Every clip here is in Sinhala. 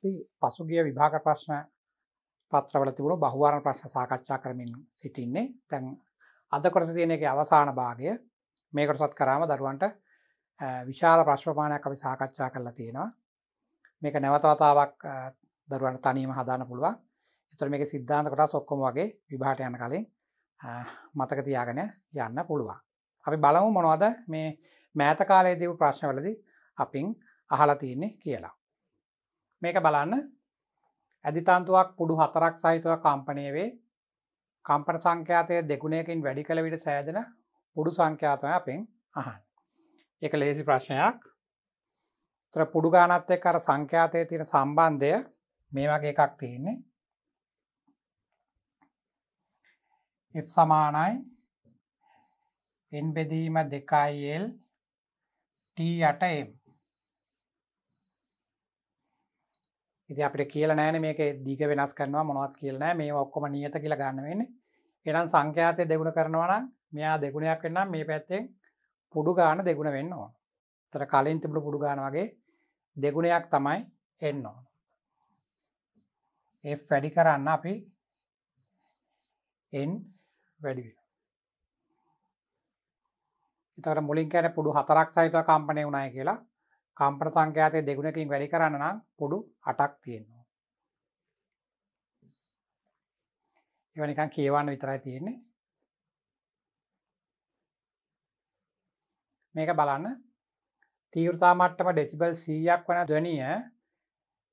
අපි පසුගිය විභාග ප්‍රශ්න පත්‍රවල තිබුණු බහුවාරණ ප්‍රශ්න සාකච්ඡා කරමින් සිටින්නේ. දැන් අද කොටස තියෙන එකේ අවසාන භාගය මේ කොටසත් කරාම දරුවන්ට විශාල ප්‍රශ්න ප්‍රමාණයක් අපි සාකච්ඡා කරලා තියෙනවා. මේක නැවත වතාවක් දරුවන්ට තනියම හදාන්න පුළුවන්. ඒතර මේකේ සිද්ධාන්ත කොටස් ඔක්කොම වගේ විභාගට යන කලින් මතක තියාගෙන යන්න පුළුවන්. අපි බලමු මොනවද මේ මෑත කාලයේදී ප්‍රශ්නවලදී අපින් අහලා තියෙන්නේ කියලා. මේක බලන්න ඇදිතන්තුවක් පුඩු හතරක් සහිතව කම්පනයවේ කම්පන සංඛ්‍යාතය දෙගුණයකින් වැඩි කළ විට සෑදන පුඩු සංඛ්‍යාතම අපෙන් අහන් එක ලේසි ප්‍රශ්නයක් තර පුඩු ගානත්තය කර සංඛ්‍යාතය තියෙන සම්බන්ධය මේ වගේ එකක් තියෙන්නේ F සමානයි එන් බෙදීම දෙකයිල් T යට එම් ඉති අපට කියල නෑන මේක දිග වෙනස් කරනවා මොනවත් කියලනෑ මේ ඔක්කොම නියත කියල ගන්නවෙන්න එනම් සංඛ්‍යාතය දෙගුණ කරනවන මෙයා දෙගුණයක් වෙන්නම් මේ පැත්තෙන් පුඩු ගාන දෙගුණ වෙන්නවා තර කලින් තිබට පුඩු ගාන වගේ දෙගුණයක් තමයි එන්නවා ඒ වැඩි කරන්න අපි එන් වැඩි තර මුලින් කැන පුඩු හතරක් සහිතව කම්පනය වුණය කියලා කම්පන සංඛ්‍යාතය දෙගුණකින් වැඩි කරන්න නම් පුඩු අටක් තියෙනවා. ඒවනිකන් කියවන්න විතරයි තියෙන්නේ. මේක බලන්න තීවෘතා මට්ටම ඩෙසිබල් සීයක් වන දනිය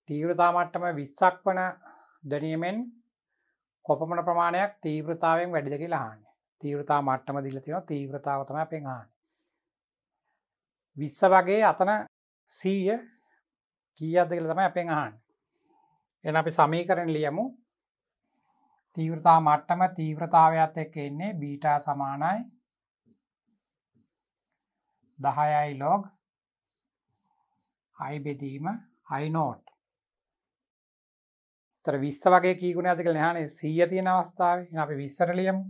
තීවෘතා මට්ටම විත්සක් වන දනියමෙන් කොපමන ප්‍රමාණයක් තීවෘතාවෙන් වැඩිද කියලාහන්න තීවෘතා මට්ටම දිල තින තීවෘතාවතම පෙන්හාන්න විස්ස වගේ අතන සීය කී අද කියල තම අපෙන් අහන් එන අපි සමී කරන ලියමු තීවෘතා මට්ටම තීව්‍රතාවයක්ත් එක්ක එන්නේ බීටා සමානයි දහයයි ලෝග අයිබෙදීම අයිනෝට් තර විස්ස වගේ කීගුණ ඇතික නහන සීය තියෙන අවස්ථාව අපි විස්සර ලියමු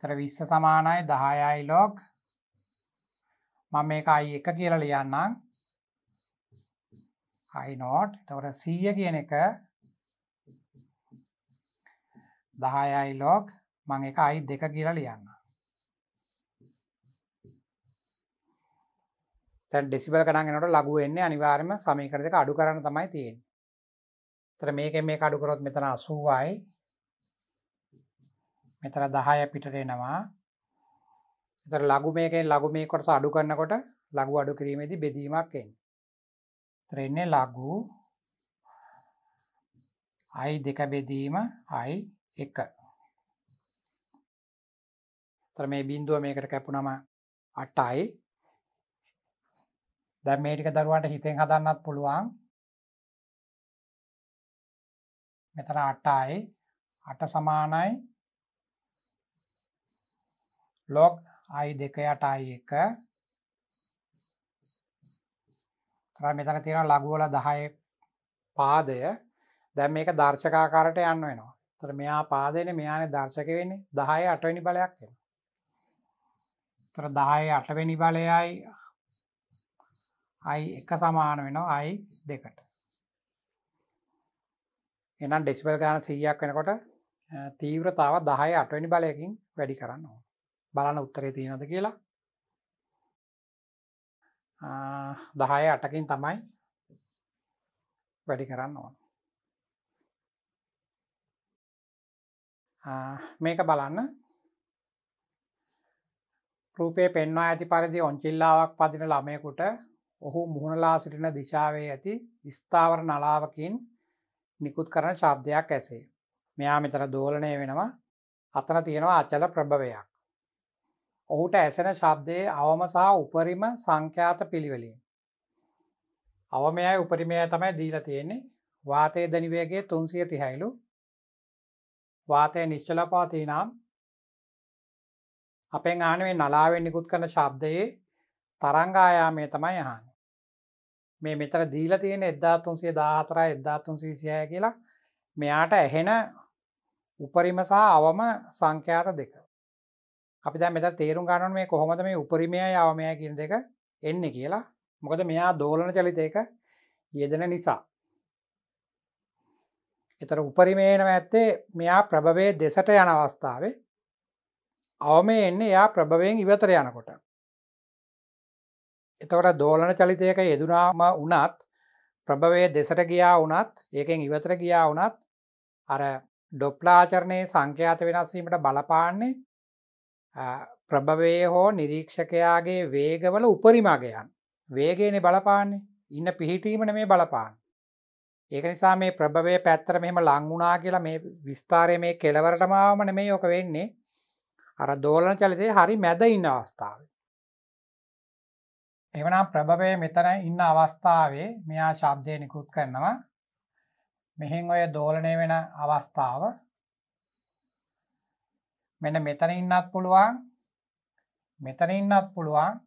තර විස්ස සමානයි දහයයි ලෝග මම මේක අයි එක කියලා ලියන්නම් අයිනෝට් තවට සීය කියන එක දහයයි ලෝක් මං එක අයි දෙක කියලා ලියන්න තැන් ඩෙසිබල් කනගෙනට ලගුවෙන්නේ අනිවාර්ම සමීකර දෙක අඩු කරන්න තමයි තියෙන් තර මේක මේ අඩුකරොත් මෙතන අසුවයි මෙතර දහය පිටරෙනවා තර ලගු මේකෙන් ලගු මේ කොටස අඩු කරන්නකොට ලගු අඩු කිරීමේදී බෙදීමක් එන්න ත්‍රෙන්නේ ලගු අයි දෙක බෙදීම අයි එක තර මේ බින්දුව මේකට කැපුනම අටයි දැ මේටික දරුවන්ට හිතෙන් හදන්නත් පුළුවන් මෙතර අටයි අට සමානයි ලොග් i2 යට i1 තරහ මෙතන තියෙන ලඝු වල 10 පාදය දැන් මේක දර්ශකාකාරයට යන්න වෙනවා. ඒතර මෙයා පාදේනේ මෙයානේ දර්ශක වෙන්නේ 10 8 වෙනි බලයක් එනවා. ඒතර 10 8 වෙනි බලයයි i එක සමාන වෙනවා i දෙකට. එහෙනම් ඩෙසිබල් ගාන 100ක් වෙනකොට තීව්‍රතාව 10 8 වෙනි බලයකින් වැඩි කරන්න ඕන. බලන්න උත්තරේ තියෙනද කියලා දහය අටකින් තමයි වැඩි කරන්න ඕන මේක බලන්න රූපය පෙන්වා ඇති පරිදි ඔංචිල්ලාවක් පදින ළමයකුට ඔහු මුහුණලා සිටින දිශාවේ ඇති ස්ථාවර නලාවකින් නිකුත් කරන ශබ්දයක් ඇසේ මෙයා මෙතර දෝලනය වෙනවා අතන තියෙනවා අචල ප්‍රභවයක් ඔහුට ඇසෙන ශබ්දයේ අවම සහ උපරිම සංඛ්‍යාත පිළිවෙලින්. අවමයයි උපරිමය තමයි දීලා තියෙන්නේ වාතය දනිවයගේ තුන්සිය තිහැයිලු වාතය නිශ්චලපාතිී නම් අපේ ආනුවේ නලාවෙන් නිකුත් කරන ශබ්දයේ තරංගායාමය තමයි යහන් මේ මෙතර දීල තියෙන එදදාතුන්සේ දාහතර එදදාතුන්සේ සියය කියලා මෙයාට ඇහෙන උපරිම සහ අවම සංඛ්‍යාත දෙක අපි දැ මෙත තේරුම් ගණන් මේ කොහොමද මේ උපරිමය යාවමය කියන දෙක එන්න කියලා මොකද මෙයා දෝලන චලිතයක යෙදෙන නිසා එතර උපරිමේනව ඇත්තේ මෙයා ප්‍රභවේ දෙසට යන අවස්ථාවේ අවමේ එන්න යා ප්‍රභවයෙන් ඉවතර යනකොට එතකොට දෝලන චලිතයක යෙදුනාම වනත් ප්‍රභවේ දෙසට ගියා වනත් ඒකෙන් ඉවතර ගියා වනත් අර ඩොප්ලාචරණය සංඛ්‍යාත වෙනස්වීමට බලපාන්නේ ප්‍රභවය හෝ නිරීක්ෂකයාගේ වේගවල උපරිමගයන් වේගේන බලපාන්නේ ඉන්න පිහිටීමන මේ බලපාන්න ඒක නිසා මේ ප්‍රභවය පැත්තර මෙම ලංගුණා කියලා මේ විස්ථාරය මේ කෙලවරටමාවමන මේ යොක වෙන්නේ අර දෝලන චලිතය හරි මැද ඉන්න අවස්ථාව එවනම් ප්‍රභවය මෙතන ඉන්න අවස්ථාවේ මෙයා ශබ්දය නිකුත් කරනවා මෙහෙන් ඔය දෝලනය වෙන අවස්ථාව මෙන්න මෙතන ඉන්නත් පුළුවන් මෙතන ඉන්නත් පුළුවන්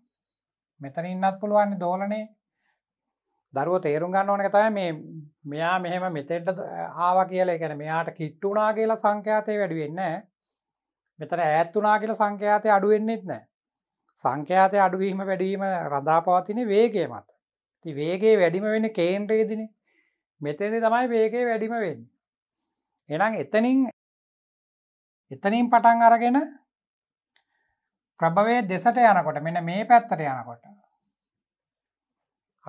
මෙතන ඉන්නත් පුළුවන් දෝලනේ දරුව තේරුම් ගන්න ඕනක තයි මේ මෙයා මෙහෙම මෙතෙට ආව කියලා එකැන මෙයාට කිට්ටුනා කියලා සංඛ්‍යාතය වැඩිවෙන්න මෙතර ඇත්තුනා කියලා සංඛ්‍යාතය අඩුවෙන්නෙත් නෑ සංඛ්‍යාතය අඩුවීම වැඩීම රදාපවතින වේගේ මත ති වේගේ වැඩිම වෙන කේන්ට්‍රේදින මෙතේද තමයි වේගේ වැඩිම වෙන්න එනම් එතනින් එතනින් පටන් අරගෙන ප්‍රභවය දෙසට යනකොට මෙන මේ පැත්තට යනකොට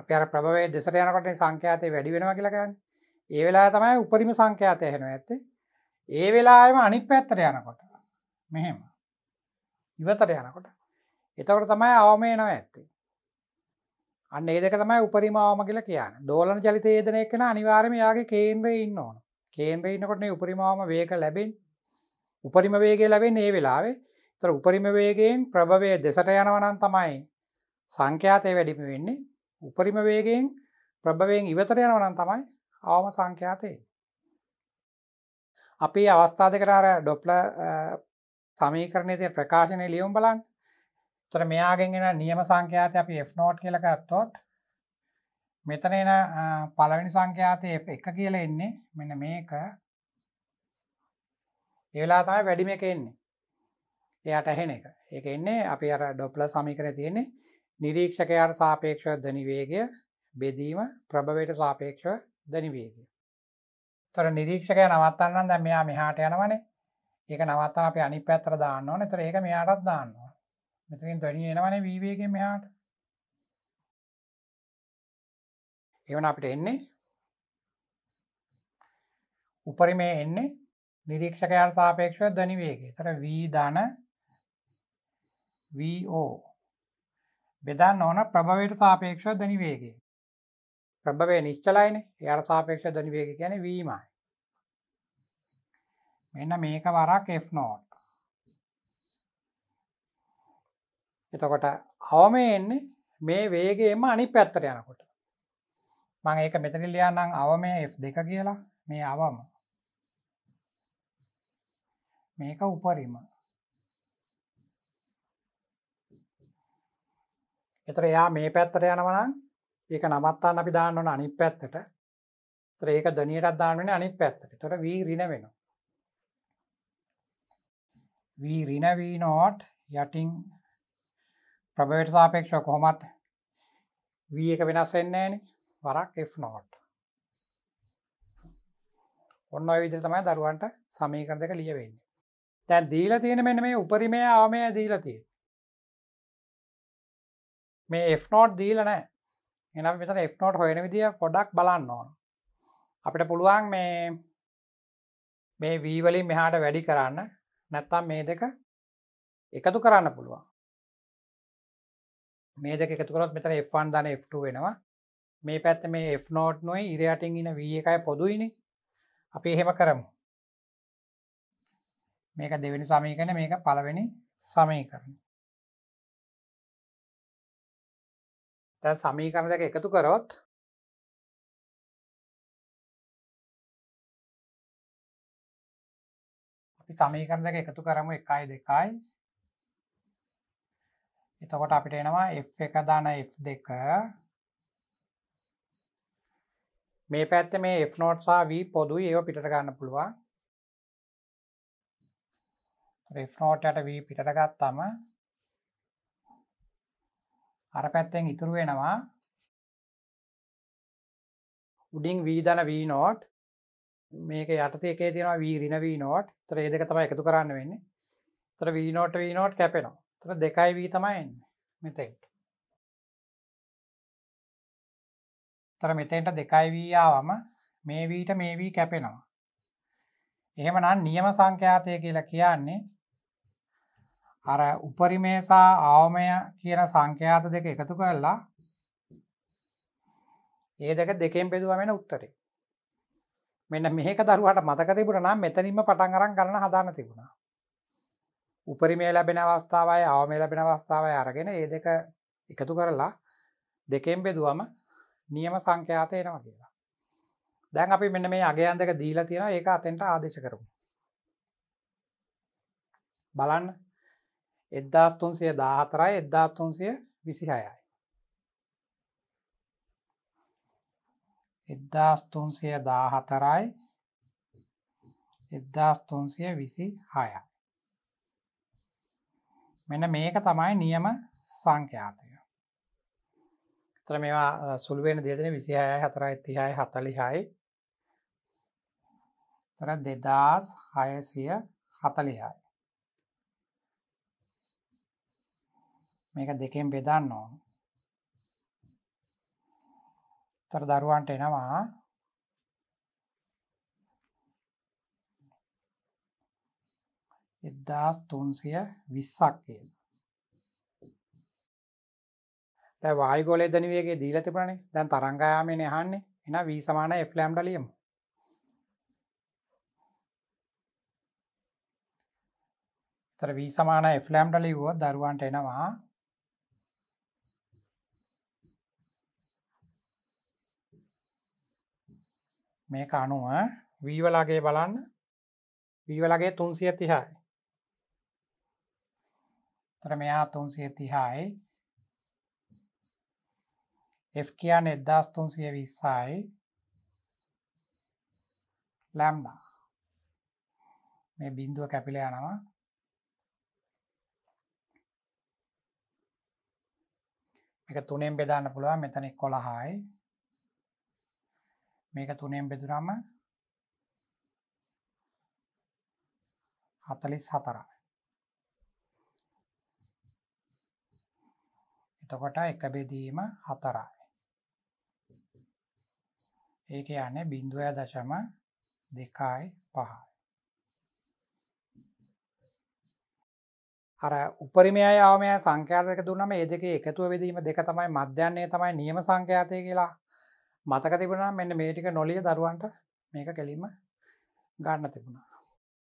අප අර ප්‍රභවේ දෙසට යනකොට සංඛ්‍යාතය වැඩි වෙනවා කියලකන්න ඒ වෙලා තමයි උපරිම සංඛ්‍යාතය හෙන ඇත්තේ ඒ වෙලාම අනි පැත්තට යනකොට මෙහෙම ඉවතට යනකොට එතකොට තමයි අවමේ නව ඇත්තේ අන්න ඒදක තමයි උපරිමාවම කියල කියන්න දෝලන චලිත ඒදනයක්න අනිවාර්ම යාගේ කේන්ද්‍රය ඉන්න ඕන කේන්ද්‍ර ඉන්නකොටන උපරිමාවම වේක ලැබෙන් උපරිම වේගේ ලැබෙන් ඒ වෙලාවේ තර උපරිම වේගයෙන් ප්‍රභවය දෙසට යනවනන් තමයි සංඛ්‍යාතය වැඩිම වෙන්නේ උපරිම වේගයෙන් ප්‍රභවයෙන් ඉවතර යනවනන් තමයි අවම සංඛ්‍යාතය අපි අවස්ථා දෙකට අර ඩොප්ල සමීකරණය තිය ප්‍රකාශනය ලියුම් බලන් තර මෙයාගෙන්ගෙන නියම සංඛ්‍යාතය අපි F නෝට් කියලකත්තොත් මෙතන එන පළවෙනි සංඛ්‍යාතය එක කියල එන්නේ මෙන මේක ඒලා තමයි වැඩිම එක එන්නේ එයාට ඇහෙන එක එක එන්නේ අපි අර ඩොප්ල සමිකර තියෙන්නේ නිරීක්ෂකයාට සාපේක්ෂව දනිවේගය බෙදීම ප්‍රභවයට සාපේක්ෂව දනිවේගය තොර නිරීක්ෂකය නවත්තන්න දැ මෙයා මෙහාට යනවනේ ඒක නවත්තා අපි අනි පැත්තර දාන්න ඕන තර ඒක මෙයාටත් දාන්නවා මෙතකින් තොනි එනවනේ වීවේගෙන් මෙයාට එවන අපිට එන්නේ උපරිමය එන්නේ නිරීක්ෂකයාට සාපේක්ෂව ධනි වේගය. ඒතර v ධන vo බෙදන්න ඕන ප්‍රභවයට සාපේක්ෂව ධනි වේගය. ප්‍රභවය නිශ්චලයිනේ. එයාට සාපේක්ෂව ධනි වේගය කියන්නේ vමයි. මෙන්න මේක වරක් f not. එතකොට අවම එන්නේ මේ වේගේම අනි පැත්තර යනකොට මං ඒක මෙතනිල් ලියන්නම් අවම F දෙක කියලා මේ අවම මේක උපරිම එතර එයා මේ පැත්තට යනවනම් ඒක නමත්තාන්න අපි දාන්නවන අනිත් පැත්තට තර ඒක දනියටත් දාන්නන අනිත් පැත්තට තොට වී රින වෙන වී රිනවී නෝට් යටින් ප්‍රභවයට සාපේක්ෂ කොහොමත් වී එක වෙනස් වෙන්නේන වරක් F නෝට් ඔන්න විදිල් තමයි දරුවන්ට සමීකර දෙක ලියවෙන්න දැන් දීල තියෙන මෙන මේ උපරිමය ආමය දීලතිය මේ එනෝට් දීලනෑ එනම් මෙතන එනෝට් හොයන විදිිය පොඩක් බලන්න ඕන අපිට පුළුවන් මේ මේ වීවලින් මෙහාට වැඩි කරන්න නැත්තම් මේ දෙක එකතු කරන්න පුළුවන් මේ දෙක එකතුකරත් මෙතන F1 දන F2 වෙනවා මේ පැත්ත මේ F නෝට් නොයි ඉරයටින් ඉන වී එකයි පොදුයිනි අපි එහෙම කරමු මේක දෙවෙනි සමීකරණ මේක පළවෙනි සමීකරණ දැන් සමීකරණ දෙක එකතු කරොත් අපි සමීකරණ දෙක එකතු කරමු 1යි 2යි එතකොට අපිට එනවා F එක දාන F2 මේ පැත්ත මේ F නෝට් සහ V පොදුයි ඒව පිටට ගන්න පුළුවන් රෙෆ්නෝට්ට වී පිටට ගත්තම අර පැත්තෙන් ඉතුරු වෙනවා උඩින් වීදන වී නෝට් මේක යටතේ එකේ තියෙනවා වී රින වී නෝට් තර ඒ දෙක තමයි එකතු කරන්න වෙන්නේ තර වී නෝට් වී නෝට් කැපෙනවා තර දෙකයි වී තමයි එන්නේ මෙතෙන්ට තර මෙතෙන්ට දෙකයි වී ආවම මේ වීට මේ වී කැපෙනවා එහෙමනම් නියම සංඛ්‍යාතය කියලා කියන්නේ අර උපරිමය සහ ආවමය කියන සංඛ්‍යාත දෙක එකතු කරලා ඒ දෙක දෙකෙන් බෙදුවම එන උත්තරේ. මෙන්න මේක දරුවාට මතක තිබුණා නම් මෙතනින්ම පටන් අරන් ගන්න හදාන්න තිබුණා. උපරිමය ලැබෙන අවස්ථාවයි ආවමය ලැබෙන අවස්ථාවයි අරගෙන ඒ දෙක එකතු කරලා දෙකෙන් බෙදුවම නියම සංඛ්‍යාත එනවා කියලා. දැන් අපි මෙන්න මේ අගයන් දෙක දීලා තියෙනවා ඒක අතෙන්ට ආදේශ කරමු. බලන්න එදදාස්තුන්සිය දාහතරයි එදදාත්තුන්සිය විසිහයයි. එදදාස්තුන්සිය දාහතරයි එදදාස්තුන්සිය විසි හායයි. මෙන මේක තමයි නියම සංඛ්‍යාතය. තර මේවා සුළුවෙන දෙදන විසිහය හතරයි තිහයි හතලිහයි තර දෙදස් හයසිය හතලිහයි. මේක දෙකෙන් බෙදන්න ඕන. තර දරුවන්ට එනවා එදදාස් තුන්සිය විස්සක් කිය. තැ වායිගොලේ දනිවේගේ දීල තිබරනේ දැන් තරංගයාමෙන යහන්නේ එන වී සමාන එෆ්ලෑම්ඩලියම් තර වී සමාන එෆ්ලෑම්ඩලිවුව දරුවන්ට එනවා මේක අනුව වීවලගේ බලන්න වීවලගේ තුන්සිය තිහායි තර මෙයා තුන්සිය තිහායි F කියන්න එද්දාස් තුන්සිය විස්සායි ලැම්ඩා මේ බින්දුව කැපිල යනවා එක තුනෙන් බෙදාන්න පුළුවන් මෙතනෙ කොළහායි මේක තුනෙන් බෙදුරම හතලිස් හතර එතකොට එක බෙදීම හතරයි ඒක යන්නේ බිින්දුවය දශම දෙකායි පහයි අර උපරිමය යාමය සංඛ්‍යාතක දුන්නම ඒ දෙක එකතුව වෙදීම දෙක තමයි මධ්‍යන්නේ තමයි නියම සංඛ්‍යාතය කියලා මතක තිබුණා මෙන්න මේ ටික නොලිය දරුවන්ට මේක කෙලීම ගන්න තිබුණා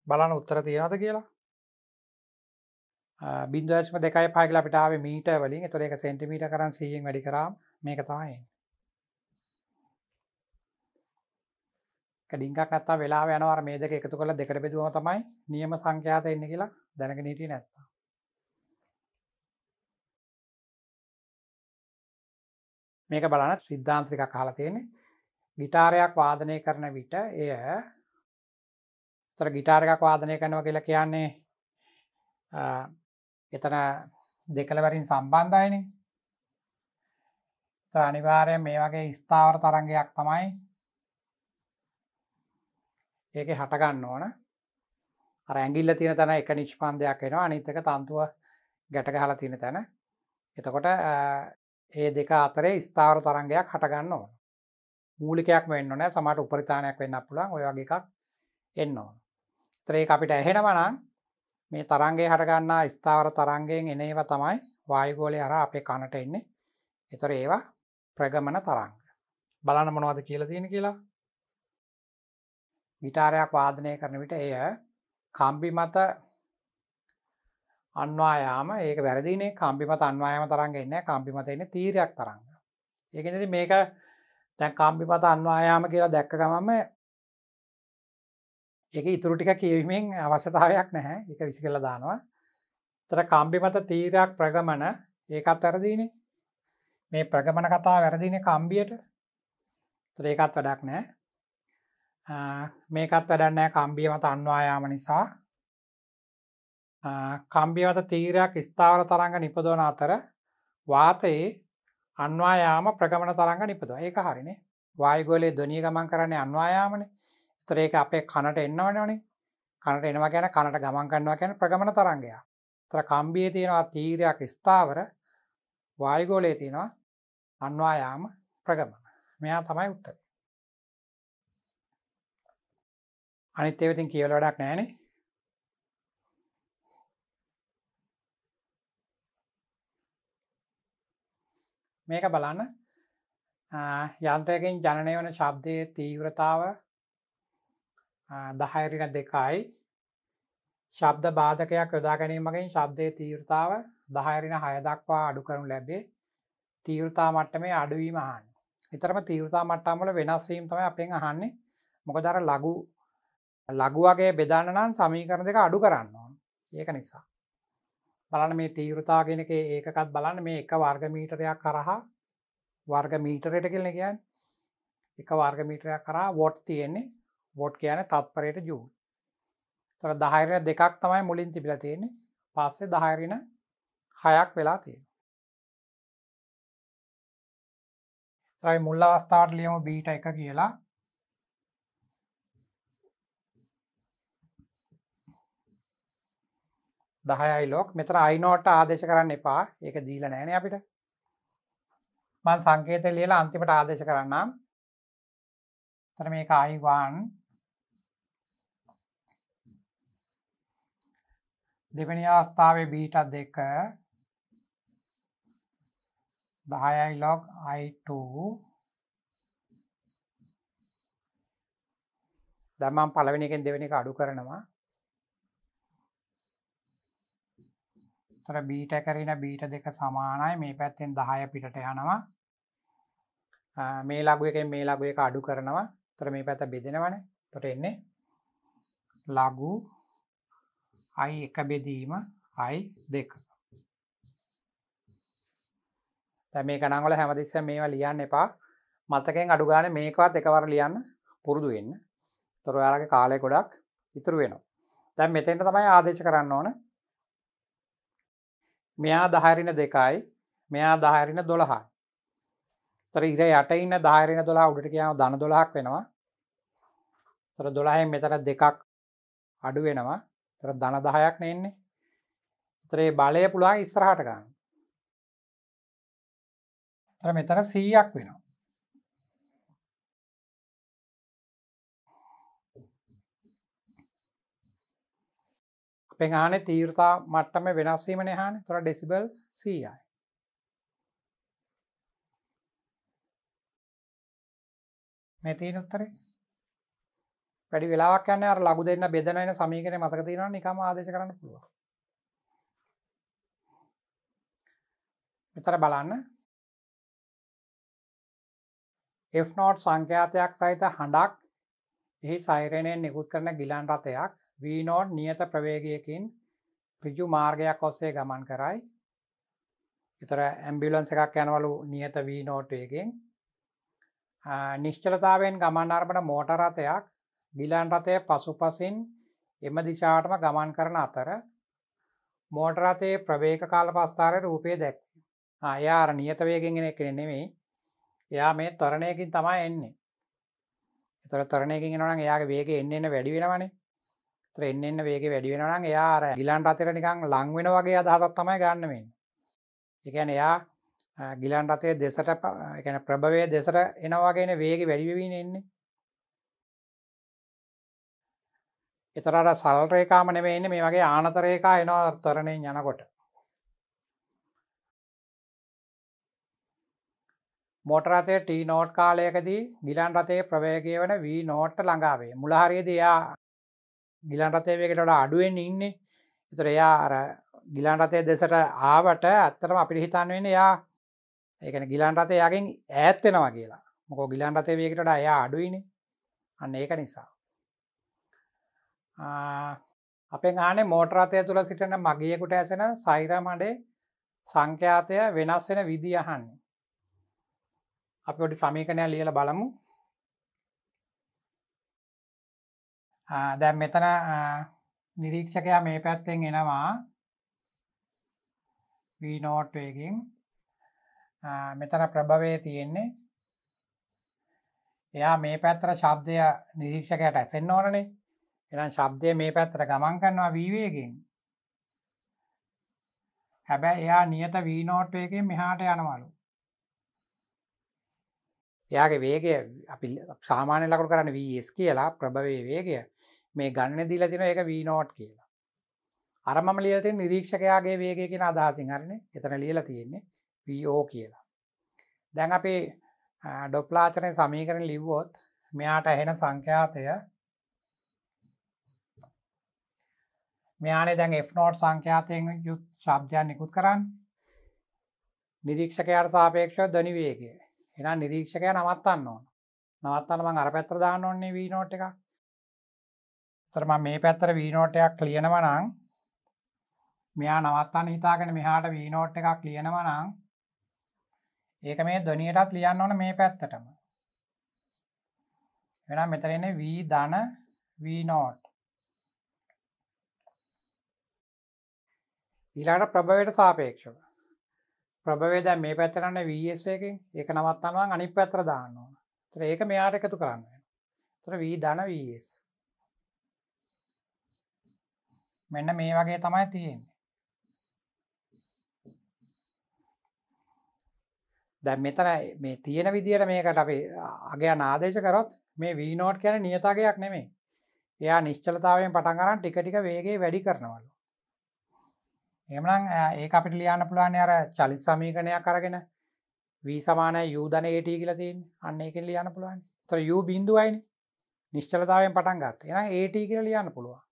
බලන උත්තර තියෙනද කියලා බින්දශම දෙකයි පාගල පිටාව මීට වලින් තොර එක සෙන්ටිමීට කරන් සීයෙන් වැඩි කරම් මේක තමයි ඩිංගක් නැත්තා වෙලා යනවර මේ දෙක එකතු කළ දෙකට බෙදුවම තමයි නියම සංඛ්‍යාත එන්න කියලා දැනගෙන හිටියේ නැත්තා මේක බලන සිද්ධාන්ත්‍රික කහලා තියෙන්නේ ගිටාරයක් වාදනය කරන විට එය තර ගිටාරයක් වාදනය කරනව කියලා කියන්නේ එතන දෙකලවරින් සම්බන්ධයනේ අනිවාරය මේ වගේ ස්ථාවර තරංගයක් තමයි ඒක හටගන්න ඕන රැගිල්ල තියෙන තැන එක නිෂ්පාන්දයක් එෙනවා අනිතක තන්තුව ගැටගහල තියෙන තැන එතකොට ඒ දෙක අතරේ ස්ථාවර තරංගයක් හටගන්න ඕන මූලිකයක් වෙන්න නෑ සමට උපරිතානයක් වෙන්න පුළන් ඔයගේ එකක් එන්න ඕන ත්‍රේ අපිට ඇහෙනවනම් මේ තරංගේ හටගන්නා ස්ථාවර තරංගයෙන් එනේව තමයි වායගෝලය අර අපේ කණට එන්නේ එතොර ඒවා ප්‍රගමන තරංග බලන්න මොනවද කියල තියෙන කියලා ගිටාරයක් වාදනය කරන විට එය කම්බි මත අන්වායාම ඒක වැරදිනේ කම්පිමත අන්වායම තරන්ග එන්න කම්පිමත එන්න තීරයක් තරන්න ඒකනති මේක තැන් කම්පිමත අන්වායාම කියලා දැක්ක ගමම ඒක ඉතුරු ටික කියවීමෙන් අවශ්‍යතාවයක් නැහැ එක විසි කළ දානවා තර කම්පිමත තීරයක් ප්‍රගමන ඒකත් වැරදිනේ මේ ප්‍රගමන කතා වැරදින කම්බියට ඒකත් වැඩක් නෑ මේකත් වැඩන්නෑ කම්බිය මත අන්වායාම නිසා කම්බිමත තීරයක් ස්ථාවර තරංග නිපදවන අතර වාතයේ අන්වායාම ප්‍රගමන තරංග නිපද ඒක හරින වායගොලේ දොනී ගමන් කරන්නේ අන්වායාමන තර ඒක අපේ කනට එන්නවනනේ කනට එනවා ගැන කනට ගමන් කන්නවා ගැන ප්‍රගමන තරංගය තර කම්බිය තියෙනවා තීරයක් ස්ථාවර වායගෝලය තියෙනවා අන්වායාම ප්‍රගමන මෙයා තමයි උත්තර අනිත්‍යවතින් කියවලඩක් නෑනේ මේක බලන්න යන්ත්‍රයකින් ජනනය වන ශබ්දය තීව්‍රතාව දහයරින දෙකයි ශබ්ද බාධකයක් යොදා ගැනීමකින් ශබ්දය තීව්‍රතාව දහයරින හයදක්වා අඩු කරනු ලැබේ තීවෘතා මට්ට මේ අඩුවීම හන් එතරම තීවෘතා මට්ටාමල වෙනස්වීම් තම අපෙන් අහන්නේ මොකදර ලගු ලගුවගේ බෙදන්නනම් සමීකරණ දෙක අඩු කරන්න ඕන ඒක නිසා බලන මේ තීවරතාගෙනක ඒකත් බලන්න මේ එක වර්ගමීටරයක් කරහා වර්ගමීටරයට කෙල්න කියන් එක වර්ගමීටරයක් කරා වොට් තියෙන්නේ වොට් කියන තත්පරයට ජූ තොර දහයිර දෙකක් තමයි මුලින් තිබිල තියෙන්නේ පස්සේ දහයරින හයක් වෙලා තියෙන යි මුල්ල අවස්ථාට ලියම බීට එක කියලා දහයයි ලොක් මෙතර අයිනෝට ආදේශ කරන්න එපා ඒක දීල නෑන අපිට මන් සංකේත ලියලා අන්තිමට ආදේශ කරන්නම් තර මේක අයිවාන් දෙවැනි අවස්ථාවේ බීට දෙක දහයයි ලොග් අයි2 දමම් පලවෙනිකෙන් දෙවෙනික අඩු කරනවා විස්තර බීට කරන බීට දෙක සමානයි මේ පැත්තෙන් දහය පිටට යනවා මේ ලගුව එක මේ ලගුව එක අඩු කරනවා තොර මේ පැත බෙදෙනවන තොට එන්නේ ලගු අයි එක බෙදීම අයි දෙක මේ කනගොල හැමතිස්ස මේවා ලියන්න එපා මතකෙන් අඩුගාන මේකවත් එකවර ලියන්න පුරුදු වෙන්න තොරයාලගේ කාලය ගොඩක් ඉතුරු වෙනවා තැන් මෙතෙන්ට තමයි ආදේශ කරන්න ඕන මෙයා දහරින දෙකයි මෙයා දහරින දොළහා තර ඉර යට ඉන්න දාහරෙන දොලා උඩට කියාව දන දොලාක් වෙනවා තර දොලාහෙන් මෙතර දෙකක් අඩු වෙනවා තර දන දහයක් නෙන්නේ තරේ බලය පුළුවන් ඉස්රහටගන්න තර මෙතර සීයක් වෙනවා අපේ හානේ තීරතා මට්ටම වෙනස්වීමන හාන තොර ඩෙසිබල් සයි මෙතින උත්තරේ වැඩි වෙලාක් යන අර ලගු දෙන්න බෙදනන සමීකන මතක තියෙන නිකම ආදේශ කරන්න පුළුව මෙතර බලන්න F නෝට් සංඛ්‍යාතයක් සහිත හඬක් එහි සෛරණයෙන් නිකුත් කරන ගිලන් රථයක් වීනෝඩ් නියත ප්‍රවේගයකින් රිජු මාර්ගයක් ඔස්සේ ගමන් කරයි එතර ඇම්බිලන්ස එකක් යනවලු නියත වීනෝටයගෙන් නිශ්චලතාවෙන් ගමන් අර්මට මෝටරතයක් ගිලන් රථය පසුපසින් එම දිශාටම ගමන් කරන අතර මෝටරතයේ ප්‍රවේක කාල පස්ථාරය රූපය දැක් අයාර නියත වේගෙන්ගෙන කෙන නෙවෙයි එයා මේ තරණයකින් තමයි එන්නේ එතර තරණයකින් එනවන එයාගේ වේග එන්න එන්න වැඩි වෙනවනේ ත්‍රෙන්න්න වේග වැඩි වෙනනම් එයා අර ගිලන්ට අතර නිකං ලංවෙන වගේ අදහතත් තමයි ගන්නමෙන් එකන එයා ගිලන්ට අතේ දෙසට එකන ප්‍රභවය දෙසට එනවාගෙන වේග වැඩිවෙවීන එන්නේ එතරට සල්රේකාම නෙවෙන්න මේ වගේ ආනතරේකා එනවා තරණයෙන් යනකොට මොට රතේ ටී නෝට් කාලයකදී ගිලන් රතේ ප්‍රවේගය වන වී නෝට්ට ළඟාවේ මුලහරියදයා ගිලන් රතේ වේගටට අඩුවෙන් ඉන්නේ එතර එයා අර ගිලන් රතය දෙසට ආවට ඇත්තරම අපිට හිතන් වෙන යා ඒකන ගිලන් රතේ යගෙන් ඈත්වෙනවා කියලා මොකෝ ගිලන් රතේ වේගටට එයා අඩුයිනේ අන්න ඒක නිසා අපේ ගානේ මෝටරතය තුළ සිටන මගියකුට ඇසෙන සෛරමඩේ සංඛ්‍යාතය වෙනස් වෙන විදිහන්නේ අපි ොඩි සමීකනය ලියල බලමු දැම් මෙතන නිරීක්ෂකයා මේ පැත්තෙන් එනවා වීනෝට්වයකින් මෙතන ප්‍රභවය තියෙන්නේ එයා මේ පැත්තර ශබ්දය නිරීක්ෂකයට ඇසෙන් ඕනනේ එනම් ශබ්දය මේ පැත්තර ගමන් කරනවා වීවයකින් හැබැ එයා නියත වීනෝට්වයකින් මෙහාට යනවලු එයාගේ වේගය අපි සාමාන්‍ය ලකුණු කරන්න වස් කියලා ප්‍රභවේ වේගය මේ ගන්න දිල තින එක වීනෝට් කියලා අරමම ලියති නිරීක්ෂකයාගේ වේගය කියෙන අදහසිංහරණ එතන ලියල තියෙන්නේ වෝ කියලා දැන් අපේ ඩොප්ලාචනය සමීකරන ලිව්වොත් මෙයාට ඇහෙන සංඛ්‍යාතය මෙයානේ දැන් Fනෝට් සංඛ්‍යාතයෙන් යුත් ශබ්දයන් නිකුත් කරන්න නිරීක්ෂකයාට සාපේක්ෂව දනිවේගේ එනම් නිරීක්ෂකය නවත්තන්න ඕන නවත්තන්නම අර පැත්‍ර දාන්න ඔන්නේ වීනෝට් එකක් තරම මේ පැත්තර වීනෝටයක් ලියනවනං මෙයා නවත්තන් හිතාගෙන මෙහාට වීනෝට් එකක් ලියනවනං ඒක මේ දොනියටත් ලියන්න ඕන මේ පැත්තටම වෙන මෙතරෙන වී ධන වීනෝට් ඊලාට ප්‍රභවයට සාපේක්ෂව ප්‍රභවේද මේ පැත්තරන්න වස එකින් එක නවත්තන්වන් අනි පැත්‍ර දාන්න ඕන තර ඒක මෙයාට එකතු කරන්න තර වී ධන වස් මෙන්න මේ වගේ තමයි තියෙන්නේ දැන් මෙතන මේ තියෙන විදිහට මේකට අපි අගයන් ආදේශ කරොත් මේ වීනෝට් කියන නියතගයක් නෙමේ එයා නිශ්චලතාවයෙන් පටන් ගන්න ටික ටික වේගේ වැඩි කරනවලු එමනම් ඒ අපිට ලියන්න පුළුවන් අර චලිත සමීකරණයක් අරගෙන වී සමානය යූධන ඒට කියලා තියෙන් අන්න එකෙන් ලියන්න පුළුවන් තොර යු බින්දුවයිනි නිශ්චලතාවෙන් පටන් ගත් එන ඒට කියලා ලියන්න පුළුවන්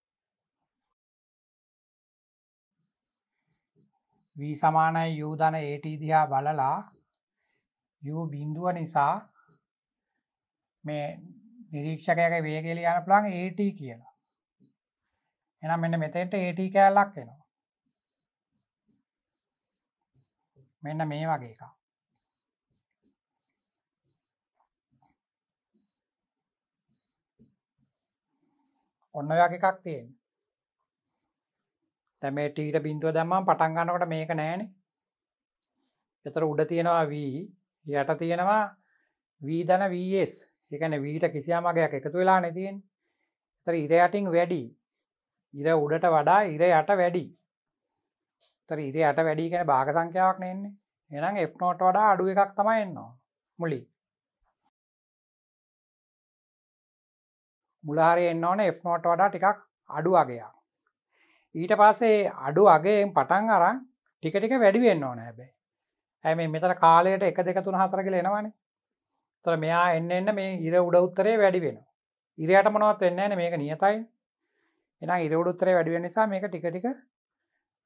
v සමානයි u ධන at දිහා බලලා u බිඳුව නිසා මේ නිරීක්ෂකයාගේ වේගය ලියන්න පුළුවන් at කියලා. එහෙනම් මෙන්න මෙතෙන්ට at කැලලක් එනවා. මෙන්න මේ වගේ එකක්. ඔන්න ඔය එකක් තියෙනවා. තැමේටීට බින්දුව දැම්මම් පටන් ගන්නකොට මේක නෑන එතර උඩ තියෙනවා වී යට තියෙනවා වීදන වස් එකන වීට කිසියාමගයක් එකතු වෙලා නැතින් තර ඉරයටින් වැඩි ඉර උඩට වඩා ඉර යට වැඩි තර ඉර යට වැඩි කෙන භාග සංඛ්‍යාවක් නෙන්නේ එනම් F නෝට වඩා අඩුව එකක් තමයි එන්නවා මුලි මුලාරය එන්න ඕන F නෝට වඩා ටිකක් අඩු අගයක් ඊට පස්සේ අඩු අගේෙන් පටන් අරන් ටිකටික වැඩිවෙන්න ඕන හැබේ ඇම මෙතර කාලයට එක දෙක තුන හසරගල එනවානේ තර මෙයා එන්න එන්න මේ ඉර උඩ උත්තරේ වැඩි වෙන ඉරයට මොනවත් වෙන්න න මේක නියතයි එන ඉරවුඩුත්තරේ වැඩිවෙන නිසා මේක ටිකටික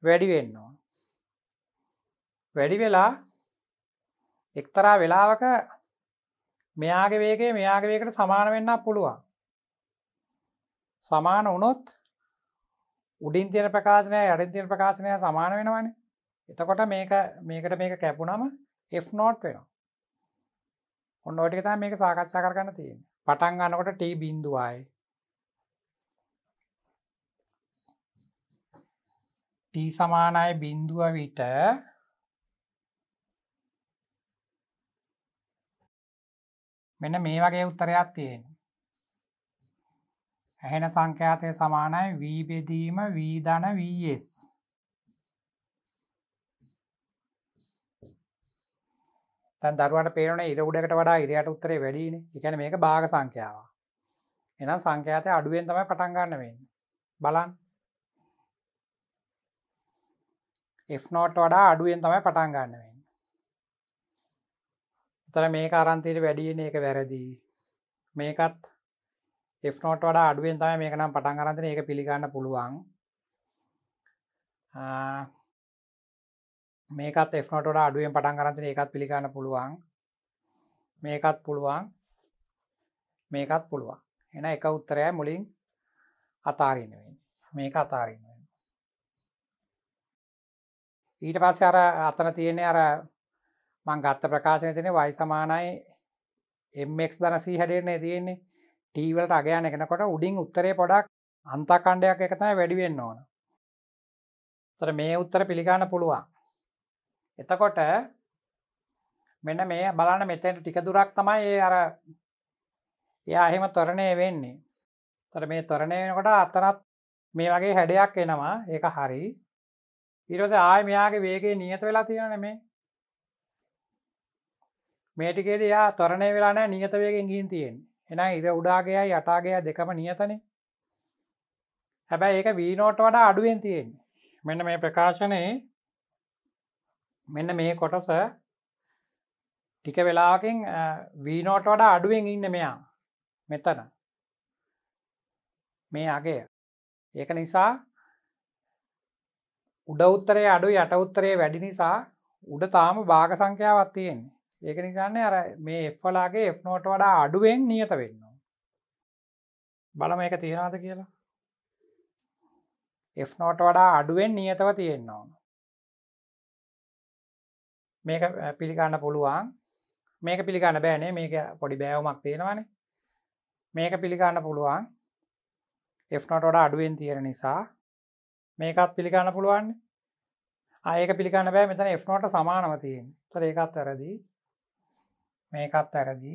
වැඩිවෙන්නවා වැඩි වෙලා එක්තරා වෙලාවක මෙයාගේ වේගේ මෙයාගේ වේකට සමාන වෙන්න පුළුවන් සමාන වනොත් උඩින් තියෙන ප්‍රකාශනය යඩින් තියෙන ප්‍රකාශනය සමාන වෙනවන එතකොට මේක මේකට මේක කැපුනම F නෝට් වෙනවා ඔන්න ඔටික තම මේක සාකච්ඡා කරගන්න තියෙන පටන් ගන්නකොට ට බින්දුවයි ටී සමානයි බින්දුව විට මෙන්න මේ වගේ උත්තරයක් තියෙන ඇහෙන සංඛ්‍යාතය සමානයි v බෙදීම v ධන vs දැන් දරුවන්ට පේනවනේ ඉර උඩකට වඩා ඉරයට උත්තරේ වැඩිනේ. ඒ කියන්නේ මේක භාග සංඛ්‍යාවක්. එහෙනම් සංඛ්‍යාතය අඩුවෙන් තමයි පටන් ගන්න වෙන්නේ. බලන්න. f0 වඩා අඩුවෙන් තමයි පටන් ගන්න වෙන්නේ. උතර මේක අරන් තියෙන වැඩි වෙන එක වැරදි. මේකත් එෆ්නෝට් වඩ අඩුවෙන් තම මේක නම් පටන් කරන්තන ඒක පිළිගන්න පුළුවන් මේකත් එෆ්නොට අඩුවෙන් පටන් කරන්තන ඒකත් පිළිගන්න පුළුවන් මේකත් පුළුවන් මේකත් පුළුවන් එන එක උත්තරය මුලින් අතාරන්න මේක අතාරන්න ඊට පස්ස අර අතන තියෙන්නේ අර මං ගත්ත ප්‍රකාශන තින වයි සමානයි එම්ක් දනසී හැඩරන්නේ තියෙන්නේ ටීවලට අගයන එකනකොට උඩින් උත්තරේ පොඩක් අන්තකණ්ඩයක් එකතයි වැඩිවෙන්න ඕන තර මේ උත්තර පිළිගන්න පුළුවන් එතකොට මෙන්න මේ බලන්න මෙතැන්ට ටික දුරක් තමයි ඒ අර එයා එහෙම තොරණය වෙන්නේ තර මේ තොරණය වෙනකොට අතරත් මේ වගේ හැඩයක් එනවා ඒක හරි ඉරස ආය මෙයාගේ වේගේ නියත වෙලා තියෙන නෙමේ මේටිකේද යා තොරණය වෙලානෑ නියත වේගෙන් ගිහින් තියෙන්නේ එන ඉර උඩාගයා යටාගයා දෙකම නියතනේ හැබැයි ඒක වීනෝට වඩා අඩුවෙන් තියෙන්නේ මෙන්න මේ ප්‍රකාශනයේ මෙන්න මේ කොටස ටික වෙලාකින් වීනෝට වඩා අඩුවෙන් ඉන්න මෙයා මෙතන මේ අගේ ඒක නිසා උඩ උත්තරේ අඩු යට උත්තරේ වැඩි නිසා උඩ තාම භාග සංඛ්‍යාවත් තියෙන්නේ ඒක නිසාන්නේ අර මේ එ්වලාගේ එ් නෝට වඩා අඩුවෙන් නියත වෙන්න බලම එක තියෙනද කියලා එ් නෝට වඩා අඩුවෙන් නියතව තියෙන්න ඕන මේක පිළිගන්න පුළුවන් මේක පිළිගන්න බෑනේ මේක පොඩි බෑවමක් තියෙනවානේ මේක පිළිගන්න පුළුවන් එ් නෝට වඩා අඩුවෙන් තියෙන නිසා මේකත් පිළිගන්න පුළුවන් ඒක පිළිගන්න බෑ මෙතන එ් නෝට සමානව තියෙන් තර ඒකත් ඇරදී මේකත් ඇරදි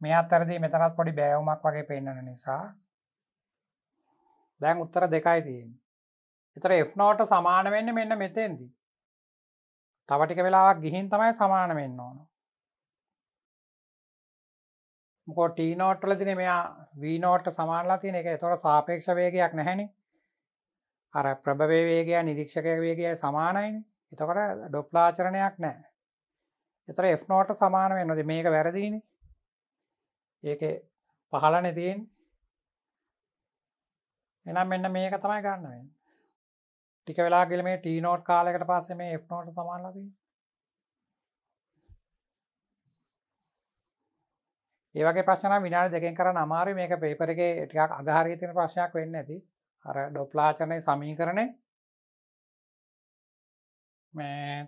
මේ අත්තරදි මෙතනත් පොඩි බෑවුමක් වගේ පෙන්න්නන නිසා දැන් උත්තර දෙකයි තියෙන් එතර එ්නෝට සමාන වෙන්න මෙන්න මෙතෙන්දී තවටික වෙලාවක් ගිහින් තමයි සමාන වෙන්න ඕන මොකෝ ටීනෝට්ටල තින මෙයා වීනෝට්ට සමානලා තියන එක තොර සාපේක්ෂ වේගයක් නැහැනි අර ප්‍රභවේ වේගයා නිරීක්ෂකය වේගය සමානයින් එතකොට ඩොප්ලාචරණයක් නෑ එතර එ්නෝට සමාන වෙනද මේක වැරදින ඒක පහලන තියෙන් එනම් මෙන්න මේක තමයි ගන්නවෙන් ටික වෙලාගල මේ ටී නෝට් කාලකට පස්සේ මේ එ්නෝට සමානලදී ඒවගේ ප්‍රශ්න විනාට දෙකෙන් කර අමාරු මේක පේපරගේ ටිකක් අගාරීතින ප්‍රශ්යක් වෙන්න ඇති අර ඩොප්ලාචනය සමී කරනේ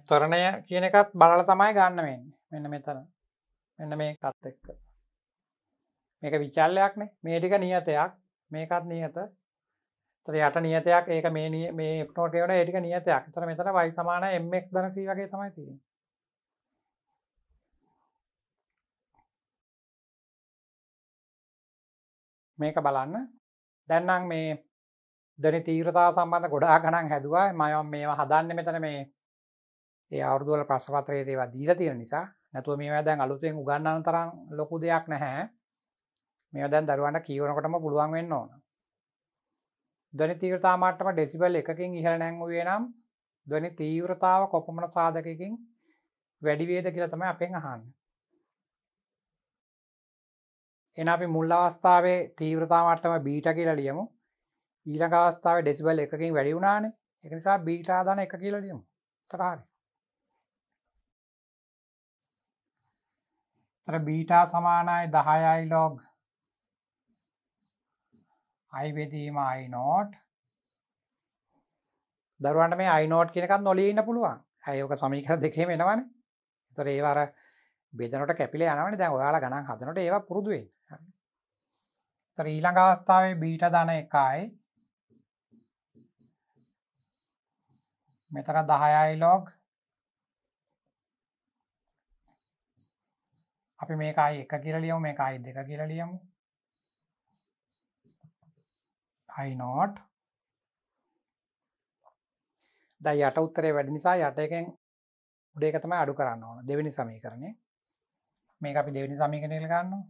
තොරණය කියන එකත් බලල තමයි ගන්න වෙන්න මෙන්න මෙතන මෙන්න මේ කත් එක්ක මේක විචල්ලයක්නේ මේටික නියතයක් මේකත් නියත යට නියතයක් ඒක මේ මේ ෝටේට ඒටික නියතයක් තර මෙතන වයි සමාන එම්ක් දනසී වගේ තමයි තිය මේක බලන්න දැන්නම් මේ දනි තීරතා සම්බන්ධ ගොඩා ගනන් හැදවා මයම් මේවා හදන්න මෙතන මේ ඒ අවුදුවල ප්‍රශ්පත්‍රයට ඒවා දීල තියෙන නිසා නැතුව මේ දැන් අලුතුවෙන් උගන්නන තරම් ලොකු දෙයක් නැහැ මේ දැන් දරුවන්ට කියවනකොටම පුළුවන් වෙන්න ඕන දනි තීව්‍රතාමාටම ඩෙසිබල් එකකින් ඉහළ නැංගුවේ නම් දනි තීව්‍රතාව කොපමන සාධකකින් වැඩිවේද කියලතම අපෙන් අහන්න එන අපි මුල් අවස්ථාවේ තීව්‍රතාමටම බීට කියලා ලියමු ඊළඟ අවස්ථාව ඩෙසිබල් එකකින් වැඩි වුණානේ එකනිසා බීටාදාන එක කියලා ලියමු තරාරි තර බීටා සමානයි දහයයි ලොග් අයිවෙදීම අයිනෝට් දරුවන්ට මේ අයිනෝට් කියනකත් නොලීන්න පුළුවන් ඇයෝක සමීකර දෙකේ වෙනවන තොර ඒවර බෙදනට කැපිල යනවන දැන් ඔයාලා ගණන් හදනට ඒවා පුරුදුවෙන් ඊළඟ අවස්ථාවේ බීට දන එකයි මෙතර දහයයි ලොග් අපි මේකයි එක කියරලියම මේකයි දෙක කියරලියමු අයිනෝට් ද යට උත්තරේ වැඩ නිසා යට එකෙන් උඩේ එකතම අඩු කරන්න ඕන දෙවැනි සමී කරණය මේ අපි දෙවැනි සමී කනල් ගන්න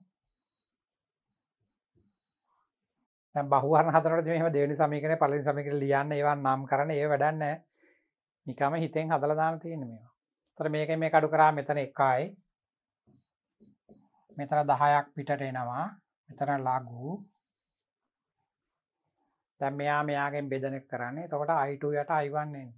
බහුවර හතරට මෙම දෙවැනි සමීකන පලින් සමිකර ලියන්න ඒවා නම් කරන ඒ වැඩන්න නිකම හිතෙන් හදලදාන තියෙන මේවා තර මේක මේ කඩු කරා මෙතන එකයි මෙතන 10ක් පිටට එනවා. මෙතන ලඝු. දැන් මෙයා මෙයාගෙන් බෙදන එක කරන්නේ. එතකොට I2 යට I1 එන්නේ.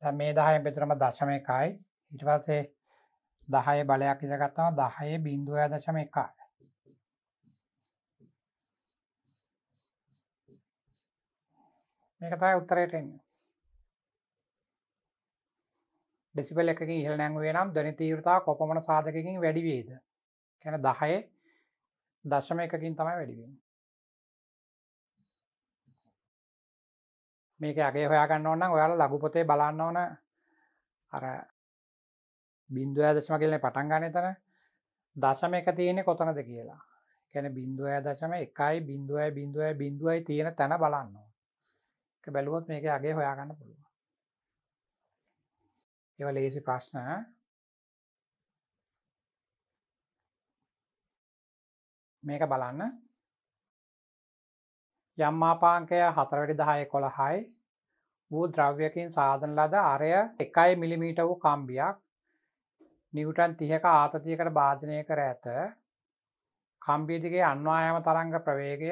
දැන් මේ 10 බෙදරම දශම එකයි. ඊට පස්සේ 10 බලයක් ඉඳගත්තාම 10 බිංදුවය දශම එකයි. මේක තමයි උත්තරයට එන්නේ ඩෙසිබල් එකකින් ඉහළ නැංගුවේ නම් ධ්වනි තීව්‍රතාව කොපමණ සාධකකින් වැඩි වේද? කියන්නේ 10 දශම එකකින් තමයි වැඩි වෙන්නේ. මේක යගේ හොයා ගන්න ඕන නම් ඔයාලා ලඝු පොතේ බලන්න ඕන අර 0.1 කියලා පටන් ගන්න එතන දශම එක තියෙන්නේ කොතනද කියලා. කියන්නේ 0.1 1 0.0 0.0 තියෙන තැන බලන්න බැලුවොත් මේක අගේ හොයාගන්න පුළුවන් ඒව ලේසි ප්‍රශ්න මේක බලන්න යම්මාපාංකය හතරවැඩි දහය කොළහයි වූ ද්‍රව්‍යකින් සාධන ලද අරය එකයි මිලිමීට වූ කම්බියක් නිවටන් තිහක ආතතියකට භාජනය කර ඇත කම්බීතිගේ අන්වායම තරංග ප්‍රවේගය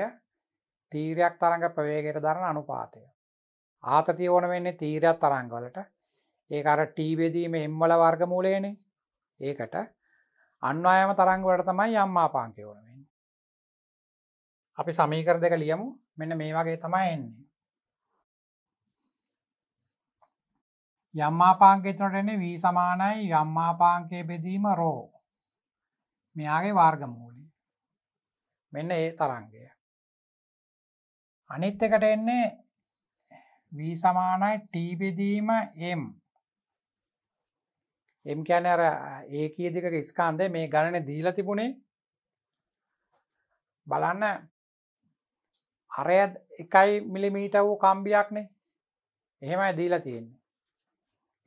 තීරයක් තරංග ප්‍රවේගයට දරන අනුපාතය ආතතිය ඕන වෙන්නේ තීරයක් තරංගවලට ඒක අර ටීබෙදීම එම්මල වර්ගමූලයනේ ඒකට අන්වායම තරංගවලට තමයි අම්මාපාංකය ඕන වෙන්න අපි සමීකර දෙක ලියමු මෙන්න මේ වගේ තමයි එන්නේ යම්මාපාංකෙතුනට එන්නේ වී සමානයි යම්මාපාංකය බෙදීම රෝ මෙයාගේ වර්ගමූලි මෙන්න ඒ තරංගය අනිත් එකට එන්නේ v සමානයි t බෙදීම m m කියන්නේ අර ඒකීය දිගක ස්කන්ධය මේ ගණනේ දීලා තිබුණේ බලන්න අරය 1 මිලිමීටර් වූ කම්බියක්නේ එහෙමයි දීලා තියෙන්නේ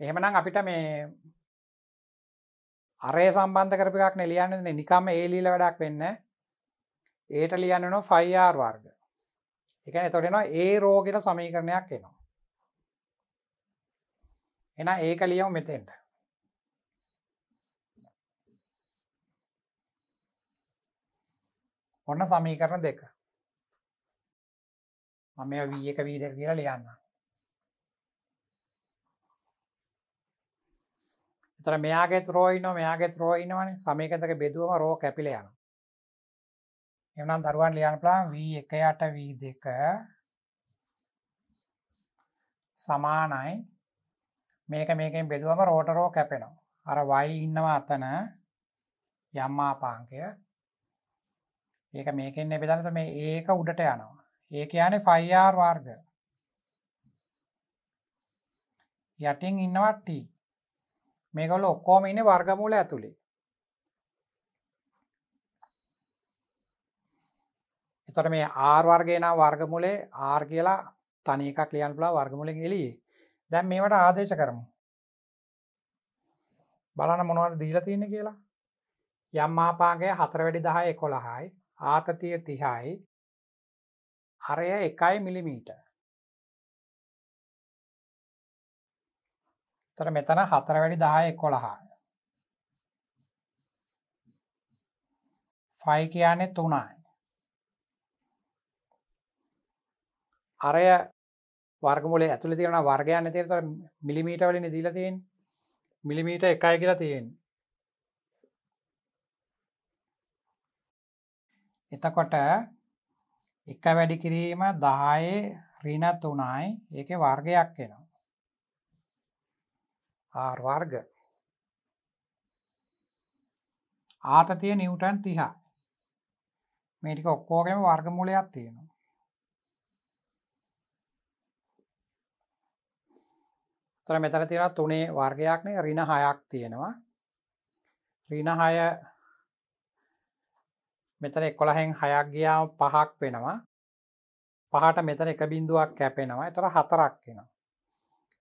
එහෙමනම් අපිට මේ අරය සම්බන්ධ කරපු එකක් නේ ලියන්නේ නිකම්ම ඒ ලීලා වැඩක් වෙන්නේ ඒට ලියන්න වෙනවා 5r වර්ග. ඒ කියන්නේ එතකොට එනවා a රෝ කියලා සමීකරණයක් එනවා. එන ඒක ලියව මෙතෙන්ට ඔන්න සමීකරණ දෙක මම වී එක වී දෙක කියලා ලියන්න එතර මෙයාගේ ත්‍රෝයිනෝ මෙයාගේ ත්‍රෝයිනවන සමීකතක බෙදුවම රෝ කැපිල යන එනම් දරුවන් ලියන් පලාන් වී එක යට වී දෙක සමානයි මේක මේකෙන් බෙදුවම රෝටරෝ කැපෙනවා අර වයි ඉන්නවා අතන යම්මාපාංකය ඒක මේකෙන් බෙදනත මේ ඒක උඩට යනවා ඒක යන ෆයිර් වර්ග යටින් ඉන්නවට මේකොල ඔක්කෝම ඉන්න වර්ගමූල ඇතුළේ එතොට මේ ආර් වර්ගේ නම් වර්ගමුලේ ආර් කියලා තනිකක් ලියන් පුලා වර්ගමුලෙන් එලියේ දැන් මේවට ආදේශ කරමු. බලන මොනවද දීලා තියෙන කියලා. යම් ආපාගේ හතර වැඩි දහ එකොළහයි ආතතිය තිහයි හරය එකයි මිලිමීට. තර මෙතන හතර වැඩි දහ එකොළහා. ෆයි කියන්නේ තුනයි. අරය වර්ගමූල ඇතුළ තියෙන වර්ගයන්න තේර තර මිලිමීට වලින් දීලා තියෙන් මිලිමීට එකයි කියලා තියෙන් එතකොට එක වැඩි කිරීම දායේ රිනත් වනායි ඒක වර්ගයක් වෙනවා ආර් වර්ග ආතතිය නිවටන් තිහා මේටික ඔක්කෝගම වර්ගමූලයක් තියෙනවා තොර මෙතන තියෙන තුනේ වර්ගයක්නේ රින හයක් තියෙනවා රින හය මෙතන එකොළහෙන් හයක් ගියාම පහක් වෙනවා පහට මෙතන එක බිඳුවක් කැපෙනවා තොර හතරක් වෙනවා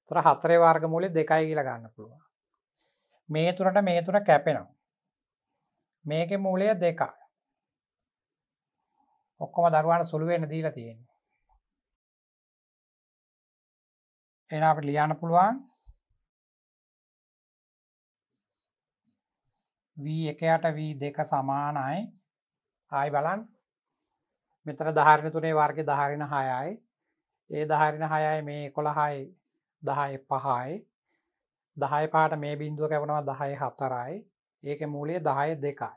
තොර හතරේ වර්ග මූලේ දෙකයි කියලා ගන්න පුළුවන් මේ තුනට මේ තුන කැපෙනවා මේක මූලය දෙකා ඔක්කොම දරුවාට සුළුවෙන්න දීලා තියෙන්නේ එන අපට ලියන්න පුළුවන් වී එකයට වී දෙක සමානයි ආයි බලන් මෙතර ධාරණ තුනේ වර්ග ධාරණ හයයි ඒ ධාරණ හයයි මේ කොළහයි දහය පහයි දහය පාට මේ බින්දුව කැපනවා දහය හතරයි ඒක මූලේ දහය දෙකයි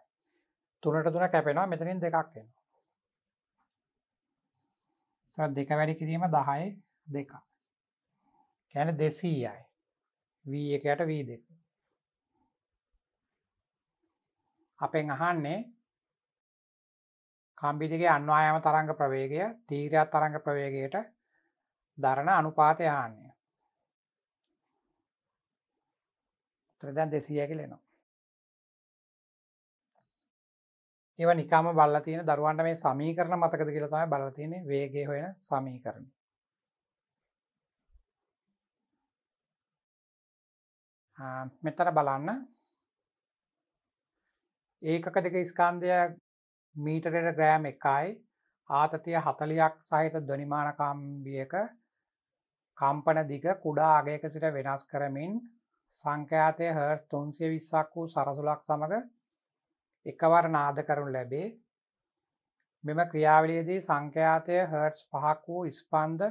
තුනට තුන කැපෙනවා මෙතනින් දෙකක් එනවා දෙක වැඩි කිරීම දහය දෙකක් කැන දෙසීයයි වී එකට වී දෙක අපෙන් අහන්නේ කම්බිදිගේ අන්වායම තරංග ප්‍රවේගය තීරයක් තරංග ප්‍රවේගයට දරණ අනුපාතය හාන්‍ය ත්‍රදැන් දෙසීයකි ලෙනවා ඒව නිකාම බල්ල තියෙන දරුවන්ට මේ සමීකරණ මතකද කියලතමයි බලතියන වේගේ හොයෙන සමීකරණ මෙතර බලන්න ඒකක දෙක ස්කන්ධය මීටරයට ග්‍රෑම් එකයි ආතතිය හතලයක් සහිත දොනිමානකම්බියක කම්පන දිග කුඩා අගයක සිට වෙනස් කරමින් සංඛ්‍යාතය හර්ස් තුන්සිය විස්සක් වූ සරසුලක් සමඟ එකවර නාද කරුණු ලැබේ මෙම ක්‍රියාවලියදී සංඛ්‍යාතය හර්ට්ස් පහක් වූ ස්පන්ද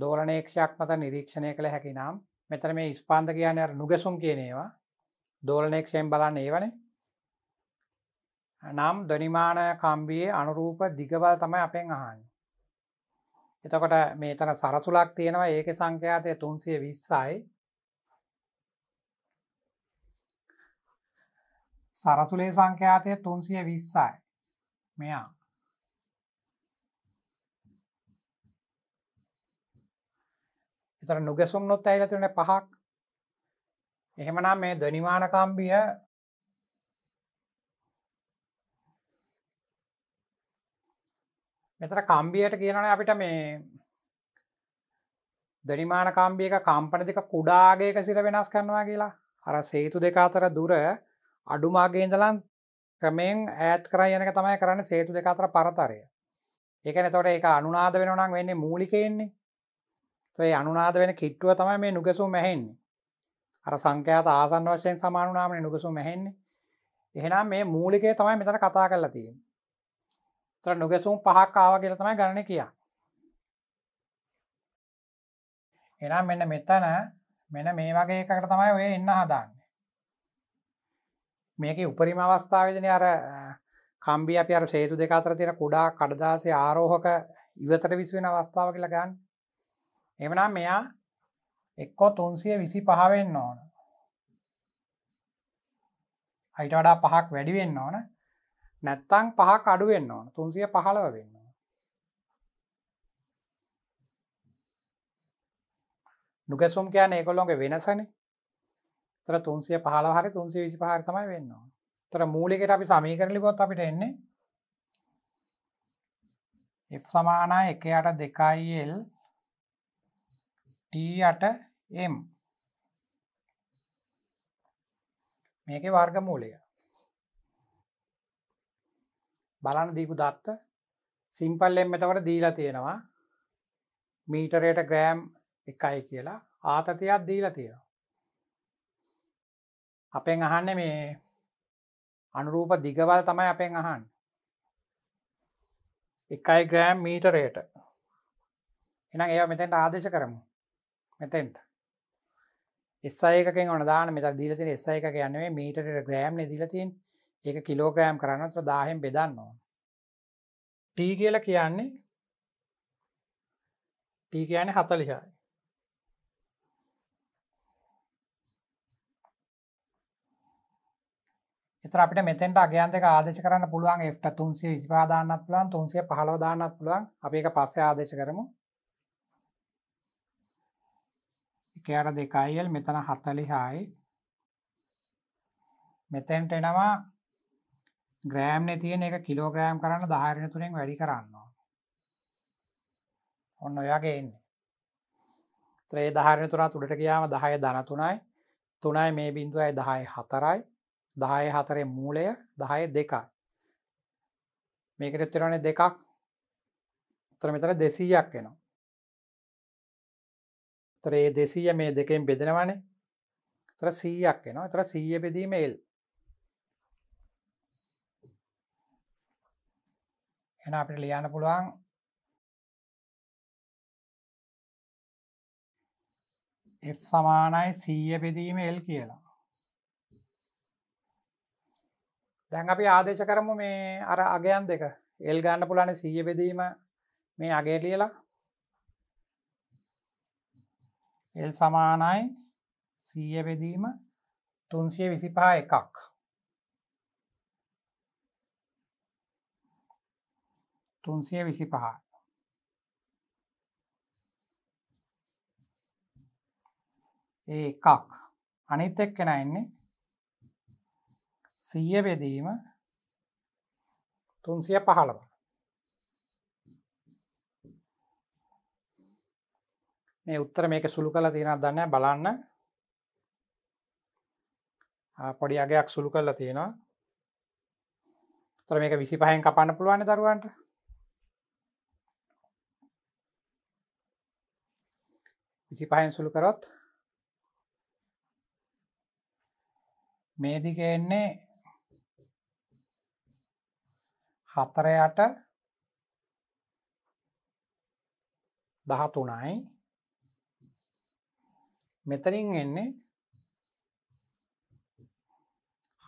දෝලනේක්ෂයක් මත නිරීක්ෂණය කළ හැකි නම් මෙතන මේ ස්පාන්ත කියන නුගැසුම් කියනේවා දෝලනෙක්ෂයෙන් බලන්න ඒවනේ නම් දනිමාන කම්බියේ අනුරූප දිගවල් තමයි අපෙන් අහන් එතකොට මේ තන සරසුලක් තියෙනවා ඒක සංඛ්‍යාතය තුන්සිය විස්සයි සරසුලේ සංඛ්‍යාතය තුන්සිය විස්සයි මෙයා එතර නුගැසුම් නොත් ඇහිලා තිබෙන පහක් එහෙමනම් මේ දනිමානකම්බිය මෙතර කම්බියට කියනන අපිට මේ දනිමාන කාම්බියක කම්පන දෙක කුඩාගේක සිර වෙනස් කරනවා කියලා හර සේතු දෙක අතර දුර අඩුමාගේදලන් ක්‍රමෙන් ඇත් කරයනක තමයි කරන්න සේතු දෙක අතර පරතරය ඒක නතවට ඒ අනුනාද වෙනනම් වෙන්නේ මූලිකයෙන්නේ ත්‍රේ අනුනාද වෙන කිට්ටුව තමයි මේ නුගසුම් මැහෙන්නේ අර සංඛ්‍යාත ආසන්න වශයෙන් සමානුනාමන නුගසුම් මැහෙන්නේ එහෙනම් මේ මූලිකය තමයි මෙතන කතා කරලා තියෙන තර නුගසුම් පහක් ආව කියල තමයි ගණන කියා එනම් මෙන්න මෙතන මෙන මේ වගේ එකකට තමයි ඔය එන්න හදාන්න මේක උපරිම අවස්ථාවදන අර කම්බි අපි අර සේතු දෙක අතර තියෙන කුඩා කඩදාසේ ආරෝහක ඉවතර විස්වෙන අවස්ථාව කියලා ගන්න එමනම් මෙයා එක්කෝ තුන්සිය විසි පහවෙන්න ඕන අයිට වඩා පහක් වැඩිවෙන්න ඕන නැත්තං පහක් අඩුවෙන්න්න ඕන තුන්සිය පහළව වෙන්න නුගැසුම් කියන ඒකොල්ලොන්ගේ වෙනසන තර තුන්සිය පහල හරි තුන්සිය විසි පහර තමයි වෙන්නවා තර මූලිකට අපි සමී කරලිකොත් අපිට එන්නේ එ සමානා එක අට දෙකයිල් ටීයට එම් මේක වර්ගමූලය බලන්න දීපු දත්ත සිම්පල් එම් එතකට දීලා තියෙනවා මීටරයට ග්‍රෑම් එකයි කියලා ආතතියක් දීලා තියෙනවා අපෙන් අහන්න මේ අනුරූප දිගවල් තමයි අපෙන් අහන් එකයි ග්‍රෑම් මීටරයට එනම් ඒ මෙතැන්ට ආදේශ කරමු මෙතෙන්ට එස්සයකෙන් ඕනදාන මෙත දීලතින එස්ස එක යන්නේ මීටට ග්‍රෑම් නිදිලතින් ඒක කිලෝග්‍රෑම් කරන්න තුර දාහෙන් බෙදන්න ඕන ටී කියල කියන්නේ ටී කියන හතලිහයි අපට මෙතෙන්ට අගයන්තක ආදේශ කරන්න පුළුවන් එට තුන්සේ විසිපාදාන්නත් පුළන් තුන්සේ පහලවදාන්නත් පුළුවන් අප එක පස්සේ ආදේශ කරමු ස්කයාර දෙකයිල් මෙතන හතලිහායි මෙතැන්ට එනවා ග්‍රෑම්න තියෙන එක කිලෝග්‍රෑම් කරන්න ධාරණ තුරෙන් වැඩි කරන්නවා ඔන්න ඔයාගේ එන්න ත්‍රේ ධාරණ තුරා තුළට කියාම දහය දනතුනයි තුනයි මේ බින්දුවයි දහය හතරයි දහය හතරේ මූලය දහය දෙකයි මේකට තරණේ දෙකක් තර මෙතර දෙසීයක් එනවා තරේ දෙසීය මේ දෙකෙන් බෙදෙනවානේ තර සීයක් එනවා තර සීය බෙදීම එල් එන අපිට ලියන්න පුළුවන් F සමානයි සීය බෙදීම එල් කියලා දැන් අපි ආදේශ කරමු මේ අර අගයන් දෙක එල් ගන්න පුළන සීය බෙදීම මේ අගේ ලියලා එල් සමානයි සීය බෙදීම තුන්සිය විසි පහ එකක් තුන්සිය විසි පහ ඒ එකක් අනිත් එක් කෙන එන්නේ සීය බෙදීම තුන්සිය පහළව මේ උත්තර මේක සුළු කළ තියෙන දන්න බලන්න පොඩි අගයක් සුළු කරලා තියෙනවා තර මේක විසි පහෙන් කපන්න පුළුවන් දරුවන්ට විසි පහෙන් සුළු කරොත් මේදික එන්නේ හතරයට දහතුනයි මෙතරින් එන්නේ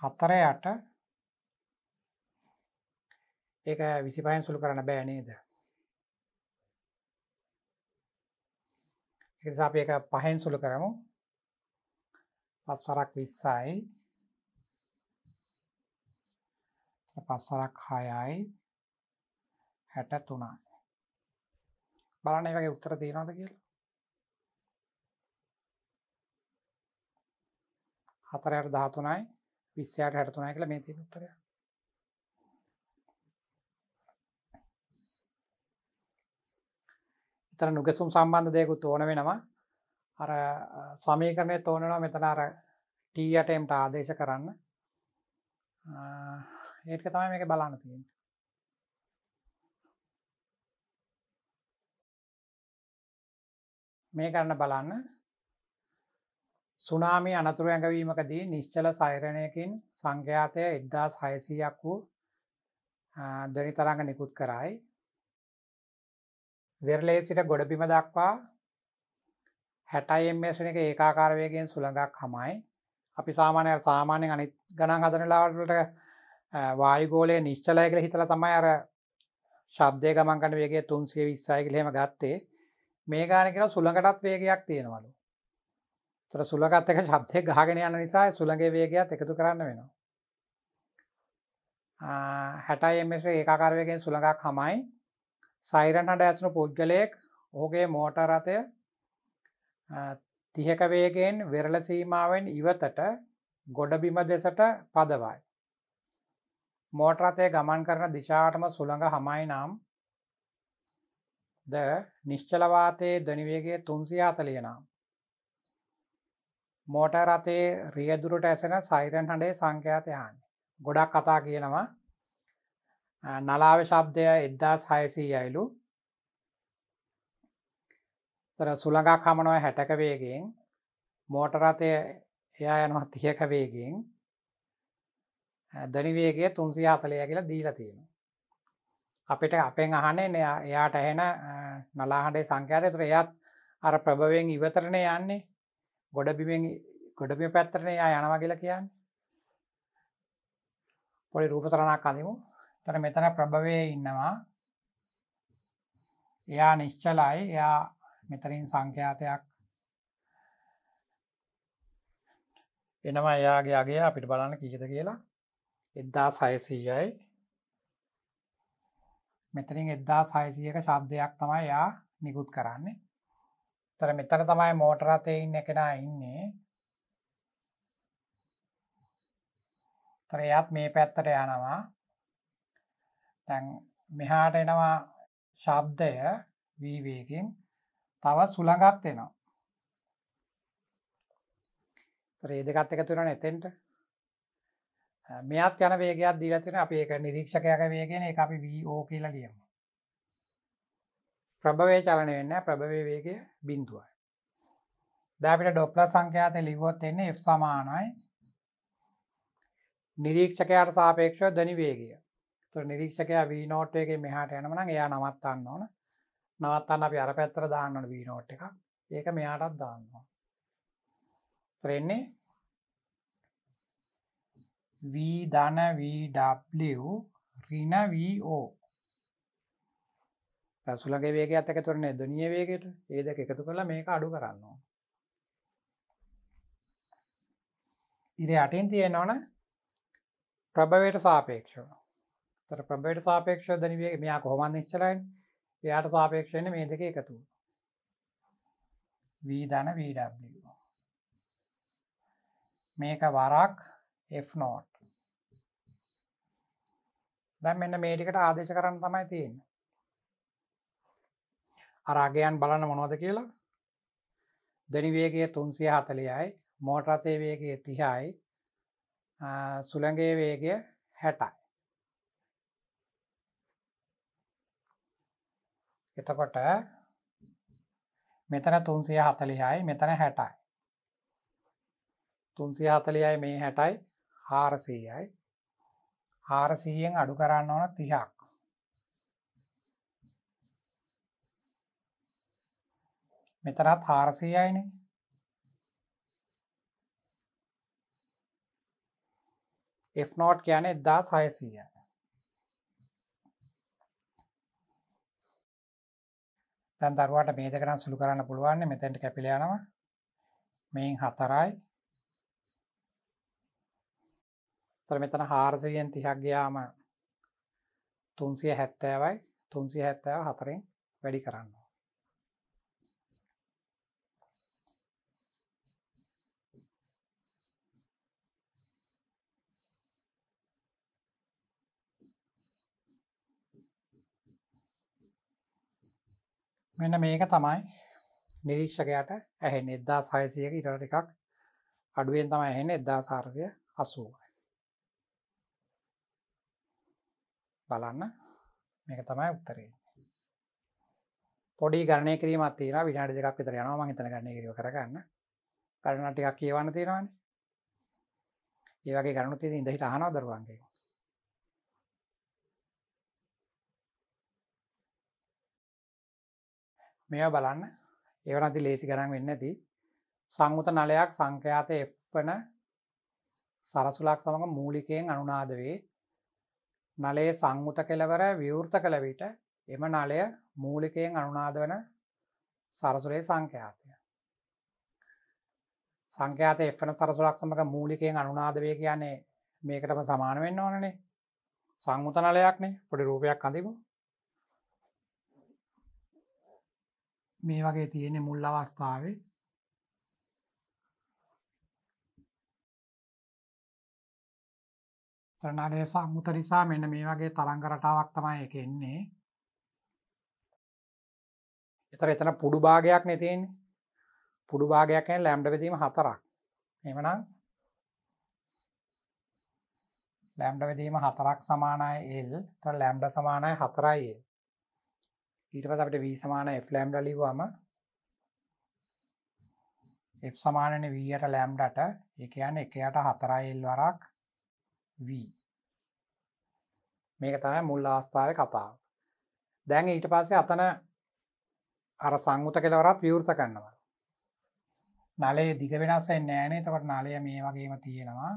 හතර යට ඒක විසිපයන් සුළු කරන්න බෑ නේද නිසා අපි එක පහෙන් සුළු කරමු පත්සරක් විස්සයි පස්සරක් හයයි හැට තුනයි බලන්න වගේ උත්තර තියෙනවද කියලා හතරයට දහතුනයි විශ්සයට හැටතුනයි කළ මේ තින උත්තරය එතර නුගැසුම් සම්බන්ධ දෙයකුත් ඕන වෙනවා අර සමීකරණය තෝනනවා මෙතන අර ටීයටම්ට ආදේශ කරන්න ඒක තමයි මේක බලන්න තියෙන මේ කරන්න බලන්න සුනාමි අනතුරු ඇඟවීමකදී නිශ්චල සෛරණයකින් සංඝයාතය එද්දා සයසීයක් වූ දනි තරඟ නිකුත් කරයි. වෙරලේ සිට ගොඩබිම දක්වා හැටයිම්මේෂණ එක ඒකාකාරවයගෙන් සුළඟක් හමයි අපි සාමානය සාමාන්‍යෙන් අනි ගණන් හදනලාවටට වායුගෝලය නිශ්චලය කළ හිතල තමයි අර ශබ්දය ගමන්කට වේගේ තුන්සිය විස්සාය කලහෙම ගත්තේ මේ ගාන කෙන සුළඟටත් වේගයක් තියෙනවලු තොර සුලගත් එක ශබ්දය ගහගෙන යන නිසා සුළඟේ වේගයක් එකතු කරන්න වෙනවා හැටයි එම ඒකාකාරවයගෙන් සුළඟක් හමයි සයිරන් හට ඇසුණු පුද්ගලයෙක් ඔහුගේ මෝටරතය තිහක වේගෙන් වෙරල සීමාවෙන් ඉවතට ගොඩබිම දෙසට පදවයි මෝටරතය ගමන් කරන දිශාටම සුළඟ හමයි නම් ද නිශ්චලවාතයේ දනිවේගේ තුන්සියාතලිය නම් මෝට රතේ රියදුරට ඇසෙන සයිරන් හඬේ සංඛ්‍යාතයන්න ගොඩක් කතා කියනවා නලාව ශබ්දය එද්දා සයසී යයිලු තර සුළඟක් හමනව හැටක වේගෙන් මෝටරතය එයා යනවා තියක වේගෙන් දනිවේගේ තුන්සි හතලය කියලා දීලා තියෙන අපිට අපෙන් අහනේ එයාට ඇහෙන නලාහඩේ සංඛ්‍යාතය තුර එයත් අර ප්‍රභවෙන් ඉවතරණය යන්නේ ගොඩබිමෙන් ගොඩබිම පැත්තරන යා යනවා කියලා කියන්න පොඩි රූපතරණක් කලමු තර මෙතන ප්‍රභවය ඉන්නවා එයා නිශ්චලයි එයා මෙතරින් සංඛ්‍යාතයක් එනවා එයාගේ අගේ අපිට බලන්න කීද කියලා එද්දා සයසීයයි මෙතරින් එද්දා සයසියක ශබ්දයක් තමයි යා නිකුත් කරන්නේ තර මෙතන තමයි මෝටරතය ඉන්න කෙනා ඉන්නේ තරයත් මේ පැත්තට යනවා තැන් මෙහාට එනවා ශබ්දය වීවේකින් තවත් සුළඟත් එනවා ත්‍රේ දෙකත් එක තුරන එතෙන්ට මෙත් යන වේගයක් දීලතින අප ඒක නිරීක්ෂකයක වේගෙන එක අපි වෝ කියලා ලියමු ප්‍රභවය චලන වෙන්න ප්‍රභවය වේගය බින්දුවයි දැපිට ඩොප්ල සංඛ්‍යාත ලිවොත් එන්නේ F සමානයි නිරීක්ෂකයාට සාපේක්ෂව දනි වේගය තුර නිරීක්ෂකයා වී නෝට්ටයගේ මෙහාට යනමන එයා නවත්තන්න ඕන නවත්තන්න අපි අර පැත්තර දාන්නට වී නෝට් එකක් ඒක මෙයාටත් දාන්නවා ත්‍රෙන්නේ V ධන VW රින VO සුළඟ වේගයක් එකතුරන දුනිය වේගයට ඒ දෙක එකතු කරලා මේක අඩු කරන්නවා. ඉර අටින් තියෙනවන ප්‍රභවයට සාපේක්ෂව. තර ප්‍රභවයට සාපේක්ෂව දනිවේ මෙයා කොහොමන් නිශ්චලයි එයාට සාපේක්ෂයන මේ දෙක එකතු. වී ධන වඩ මේක වරක් F නෝට් දැම් මෙන්න මේටිකට ආදේශ කරන්න තමයි තියන්න අරාගයන් බලන මොනොද කියලා දැනිවේගේ තුන්සිය හතලියයි මෝටරතේ වේගේ තිහායි සුළගේ වේගය හැටයි එතකොට මෙතන තුන්සිය හතලිහායි මෙතන හැටයි තුන්සිය හතලියයි මේ හැටයි හාරසීයයි හාරසීයෙන් අඩු කරන්න ඕන තිහක් මෙතරත් හාරසයයින Fනෝට් කියන එදා සයසීය තැන් දරුවට මේද කරන සුළු කරන්න පුළුවන් මෙතැන්ට කැපිලයනවා මෙයින් හතරයි තර මෙතන හාරසියෙන් තිහක් ගයාම තුන්සිය හැත්තෑවයි තුන්සිය හැත්තෑව හතරින් වැඩි කරන්න මෙන්න මේක තමයි නිරීක්ෂකයට ඇහෙන් එද්දා සයිසියක ඉට එකක් අඩුවෙන් තම ඇහෙන එද්දා සාර්සය අසුවයි බලන්න මේක තමයි උත්තරේ පොඩි ගණය කිරීමත් තියෙන විනාඩි දෙකක් විතර යනවා මං හිතන ගණය කිරීම කරගන්න කරන ටිකක් කියවන්න තියෙනවානේ ඒ වගේ ගණු තියෙන ඉඳහිට අහනවා දරුවන්ගේ මේ බලන්න ඒවනති ලේසි ගරන් වෙන්න ඇති සංගුත නලයක් සංඛ්‍යාත එවන සරසුලක් සමඟ මූලිකයෙන් අනුනාද වේ නලයේ සංගුත කෙලවර විවෘත කළ විට එම නලය මූලිකයෙන් අනුනාද වන සරසුලේ සංඛ්‍යාතය සංඛ්‍යාත එවන සරසුලක් සමඟ මූලිකයෙන් අනුනාද වේ කියන්නේ මේකටම සමාන වෙන්න ඕනනේ සංගුත නලයක්නේ පොඩි රූපයක් අඳමු මේ වගේ තියෙන මුල් අවස්ථාවේ තරණාලය සම්මුත නිසා මෙන්න මේ වගේ තරංග රටාවක් තමයි එක එන්නේ. එතර එතන පුඩු භාගයක් නේ තියෙන්නේ. පුඩු භාගයක් කියන්නේ ලැම්ඩා බෙදීම 4ක්. එහෙමනම් ලැම්ඩා බෙදීම 4ක් සමානයි L. එතන ලැම්ඩා සමානයි 4යි L. ඊට පස්සේ අපිට v සමාන f ලැම්ඩා ලිව්වම f සමානනේ v යට ලැම්ඩාට ඒ කියන්නේ 1 යට 4 l වරක් v මේක තමයි මුල් අවස්ථාවේ කතාව. දැන් ඊට පස්සේ අතන අර සංගුත කෙලවරත් විවෘත කරනවා. නලයේ දිග වෙනස් වෙන්නේ නැහැ නේ. එතකොට නලය මේ වගේම තියෙනවා.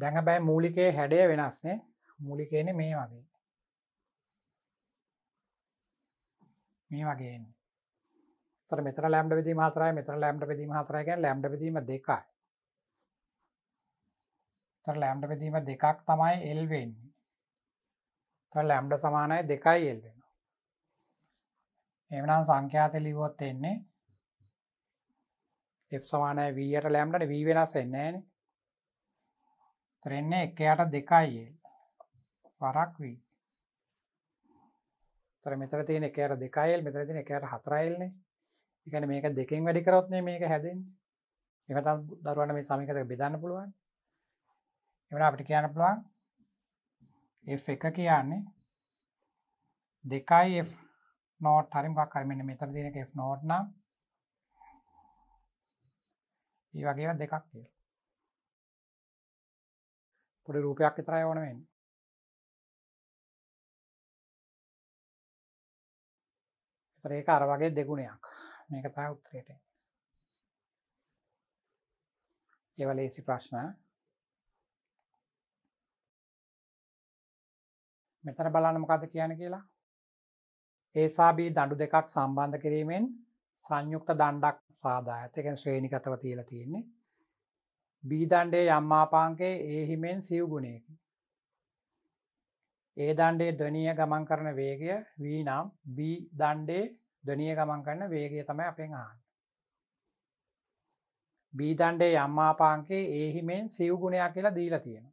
දැඟ බෑ මූලිකේ හැඩය වෙනස්නේ මූලිකයන මේ වගේ මේ වගේ තර මෙත ලෑම්ඩ විදි හතරයි මෙතර ලෑම්ඩ විදීම හතරයක ලෑම්ඩ විදීම දෙකයි තර ලෑම්ඩ විදීම දෙකක් තමයි එල්වෙන් තර ලෑම්ඩ සමානයි දෙකයි එල්වෙන එමනම් සංඛ්‍යාත ලිවොත් එන්නේ සමානය වීයට ලෑම්ඩට වී වෙනස් එන්නේ තරෙන්නේ එකයට දෙකයි වරක් වී තර මෙතර තියෙන එකයට දෙකයිල් මෙතර තින එකයට හතරයිල්නේ එකන මේක දෙකින් වැඩි කරොත්නේ මේක හැදෙන් එමතම් දරුවන මේ සමිකත බෙදන්න පුළුවන් එමන අපිට කියන්න පුළුවන් එ එක කියන්නේ දෙකයි නෝට් හරිමක් කරමන්න මෙතර තිනක නෝට්නම් ඒ වගේ දෙකක් කියලා පොඩි රූපයක් විතරයි ඕන වෙන්නේ. ඒතර ඒක අර වගේ දෙගුණයක්. මේක තමයි උත්තරේට. ඒව ලේසි ප්‍රශ්න. මෙතන බලන්න මොකද කියන්නේ කියලා. ඒසා බී දඬු දෙකක් සම්බන්ධ කිරීමෙන් සංයුක්ත දණ්ඩක් සාදා ඇත. ඒ කියන්නේ ශ්‍රේණිගතව තියලා තියෙන්නේ. බීදණ්ඩේ යම්මාපාංකේ ඒහිමෙන් සිව්ගුණයකි. ඒ දණ්ඩේ දනිය ගමන් කරන වේගය වී නම් බී දණ්ඩේ දනිය ගමන් කරන වේගය තමයි අපෙන් ආන්න. බීදණ්ඩේ යම්මාපාංකේ ඒහිමෙන් සිව්ගුණයක් කියලා දීලා තියෙන.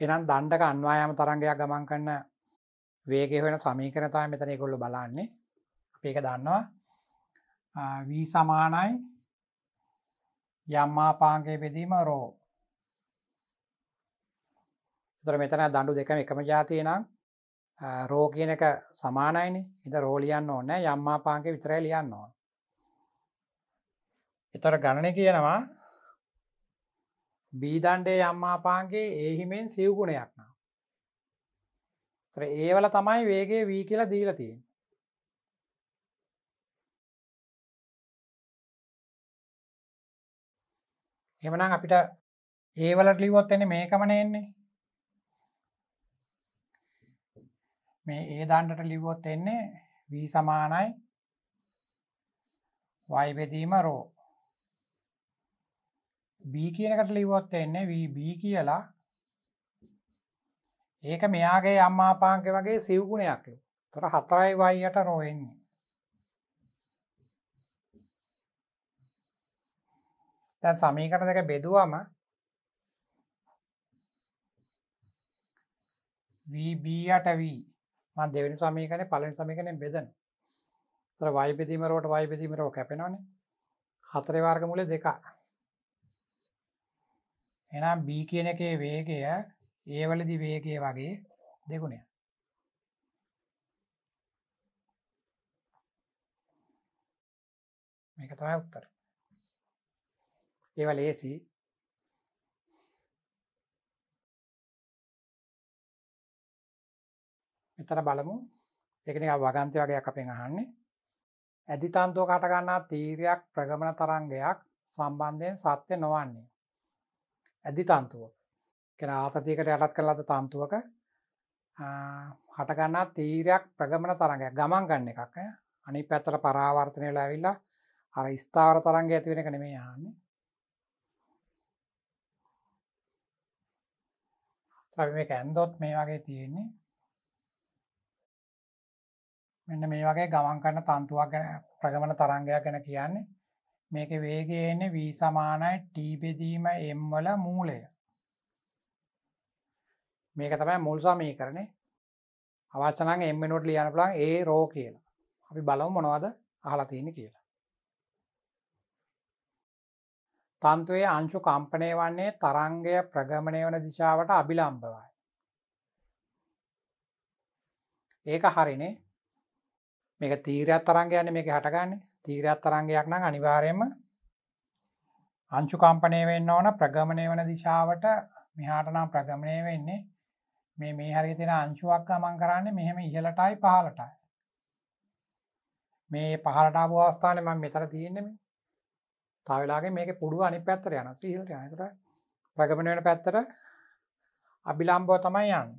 එනම් දණ්ඩක අන්වායම තරංගයක් ගමන් කරන වේගය වෙන සමීකරතාව මෙතන කොල්ලු බලන්නේ අප එක දන්නවා වී සමානයි යම්මාපාංගේ බෙදීම රෝ තර මෙතන දඩු දෙකම එකම ජාතිය නම් රෝ කියන එක සමානයින ඉද රෝලියන්න ඕන යම්මාපාංග විතරයි ලියන්න ඕන එතොර ගණන කියනවා බීදන්ඩේ යම්මාපාන්ගේ ඒහිමෙන් සිව්ගුණයක් නම් ඒවල තමයි වේගේ වී කියලා දීලතිී එමනම් අපිට ඒවලට ලිවොත් එන්නේ මේකමන එන්නේ මේ ඒ දණ්ඩට ලිවොත් එන්නේ වී සමානයි වයිබෙදීම රෝ B කියනකට ලිවොත් එන්නේ VB කියලා ඒක මෙයාගේ අම්මාපාන්ක වගේ සිව්ගුණයක්ලු තොර හතරයි වයියට රෝවෙන්නේ දැන් සමීකරණ දෙක බෙදුවම වබට වී මන් දෙවනි සමීකනය පලින් සමීකනය බෙදන තර වයිපෙදීමරෝට වයිපෙදීමරෝ කැපෙනවන හතරේ වර්ග මුල දෙක එනම් බී කියන එකේ වේගය ඒවලදි වේගය වගේ දෙගුණය මේක තමයි උත්තර ඒව ලේසි මෙතන බලමු එකන වගන්තය වගේයක් අපෙන් අහන්නේ ඇදිතන්තුව කටගන්නා තීරයක් ප්‍රගමන තරංගයක් සම්බන්ධයෙන් සත්‍ය නොවන්නේ ඇදි තන්තුව කෙන ආතතිකට යටත් කරලද තන්තුවක හටගන්නා තීරයක් ප්‍රගමන තරගයක් ගමන් ගන්න එකක් අනි පැත්තර පරාවර්තනය ලැවිල්ලා අර ස්ථාවර තරන්ග ඇතිවෙන කනෙමේ යන්නේ අපි මේක ඇන්දොත් මේ වගේ තියෙන්නේ මෙන්න මේ වගේ ගමන් කරන තන්තුවක් ප්‍රගමන තරංගයක් ගැන කියන්නේ මේක වේගය එන්නේ v සමානයි t බෙදීම m වල මූලය මේක තමයි මුල් සමීකරණේ අවශ්‍ය නම් m වෙනුවට ලියන්න පුළුවන් a රෝ කියලා අපි බලමු මොනවද අහලා තියෙන්නේ කියලා තන්තුවේ අංශු කම්පනය වන්නේ තරංගය ප්‍රගමණය වන දිශාවට අභිලම්බවයි. ඒක හරිනේ මේක තීරයක් තරංග යන්න මේක හටගන්න තීරයක් තරංගයක් නම් අනිවාරයම අංශු කම්පනය වෙන්න ඕන ප්‍රගමණය වන දිශාවට මෙහාට නම් ප්‍රගමණය වෙන්නේ මේ මේ හරි තින අංශුවක් ගමන් කරන්නේ මෙහෙම ඉහලටයි පහලටයි මේ පහලට අවස්ථානය ම මෙතර තියෙන්නේ තවෙලාගේ මේක පුඩුව අනි පැත්තර යන ත්‍රීහිල්ට යනකට ප්‍රගමණ වෙන පැත්තර අභිලාම්බෝ තමයි යන්න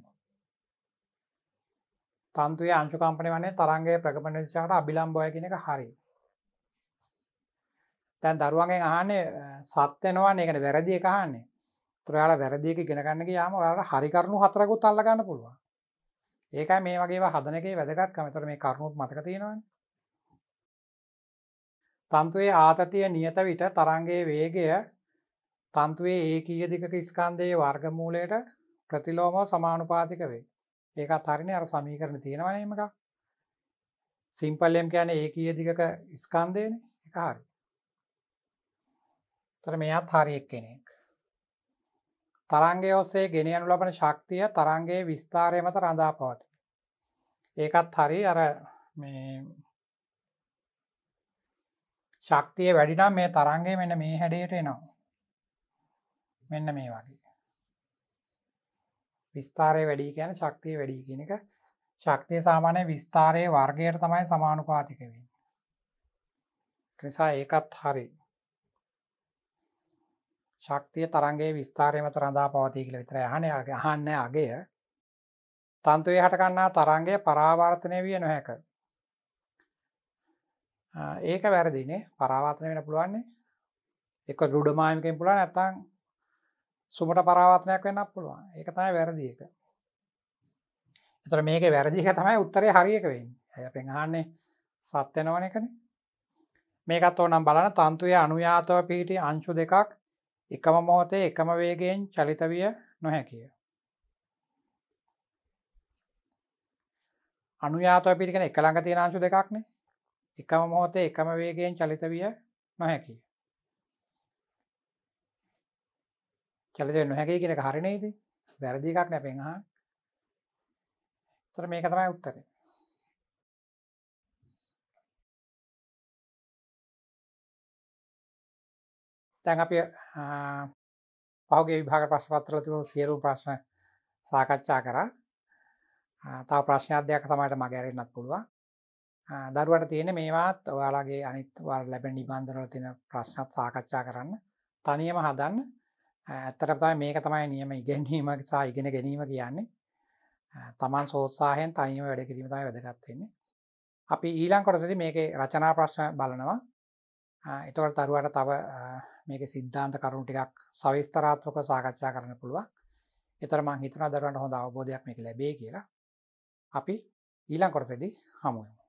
තන්තුය අංශුකම්පනය වන්නේ තරන්ගේ ප්‍රගමණ විශාට අභිලාම්බෝය කියන එක හරි තැන් දරුවන්ගේ ආනේ සත්‍යනවා ඒකට වැරදිය කහන්නේ ත්‍රයාල වැරදික ගෙනගන්නක යාම ඔයාට හරිකරණු හතරකුත් අල්ලගන්න පුළුවන් ඒකයි මේ වගේ හදනගේ වැදගත් කමතර මේ කරුණුත් මසක තියෙනවන්නේ තන්තුවේ ආතතිය නියත විට තරන්ගේ වේගය තන්තුවේ ඒ කියදිකක ස්කන්දයේ වර්ගමූලයට ප්‍රතිලෝම සමානුපාතික වේ ඒක අතරණ අර සමීකරණ තියෙනවනීමක සිම්පල්ලම් කියන ඒ කියදිකක ස්කන්දයන එක හරි තර මෙයාත් හරියක් කෙනෙක් තරන්ගේ ඔස්සේ ගෙනයනු ලබන ශක්තිය තරන්ගේ විස්ථාරය මත රඳා පවති ඒකත් හරි අර මේ ශක්තිය වැඩිනම් මේ තරන්ගේ මෙන්න මේ හැඩයට එනවා මෙන්න මේ වගේ විස්ථාරය වැඩි කියන ශක්තිය වැඩි කියන එක ශක්තිය සාමානය විස්ථාරය වර්ගයට තමයි සමානුපාතික වෙන් නිසා ඒකත් හරි ශක්තිය තරන්ගේ විස්ථාරයම තරඳා පවතිී කියල විතර හන අහන්න අගේ තන්තුවේ හටකන්නා තරන්ගේ පරාවර්තනය විය නොහැක ඒක වැරදිනේ පරාවාතන වෙන පුළුවන්නේ එක රුඩමායමකෙන් පුළුවන් ඇත්තං සුමට පරාවත්නයක් වෙන්න පුළුවන් ඒක තමයි වැරදි එක එතර මේක වැරදික තමයි උත්තරය හරියක වෙන්න ඇය පෙන්හන්නේ සත්‍යනවන එකන මේකත් ඕනම් බලන තන්තුය අනුයාතව පිහිටි අංශු දෙකක් එකම මොහොතේ එකම වේගයෙන් චලිතවිය නොහැකිය අනුයාතව පිටිකෙන එක ළඟ තියෙන අංශු දෙකක්නේ එකම මොහොතේ එකම වේගයෙන් චලිත විය නොහැකිය. චලිත නොහැකි කියන එක හරි නේද? වැරදි එකක් නෑ පෙන්හා. ඒතර මේක තමයි උත්තරේ. දැන් අපි පහුගිය විභාග ප්‍රශ්න පත්‍රවල තිබුණු සියලුම ප්‍රශ්න සාකච්ඡා කරා. තව ප්‍රශ්න අධ්‍යයක සමයට මගහැරෙන්නත් පුළුවන්. දරුවට තියෙන මේවාත් ඔයාලගේ අනිත් වර් ලැබෙන නිබන්ධරවල තියෙන ප්‍රශ්නත් සාකච්ඡා කරන්න තනියම හදන්න ඇත්තටම තමයි මේක තමයි නියම ඉගෙනීම සහ ඉගෙන ගැනීම කියන්නේ. Taman සෝත්සාහයෙන් තනියම වැඩ කිරීම තමයි වැදගත් වෙන්නේ. අපි ඊළඟ කොටසදී මේකේ රචනා ප්‍රශ්න බලනවා. එතකොට දරුවාට තව මේකේ સિદ્ધාන්ත කරුණු ටිකක් සවිස්තරාත්මකව සාකච්ඡා කරන්න පුළුවන්. එතකොට මම හිතනවා දරුවන්ට හොඳ අවබෝධයක් මේක ලැබෙයි කියලා. අපි ඊළඟ කොටසදී හමු වෙමු.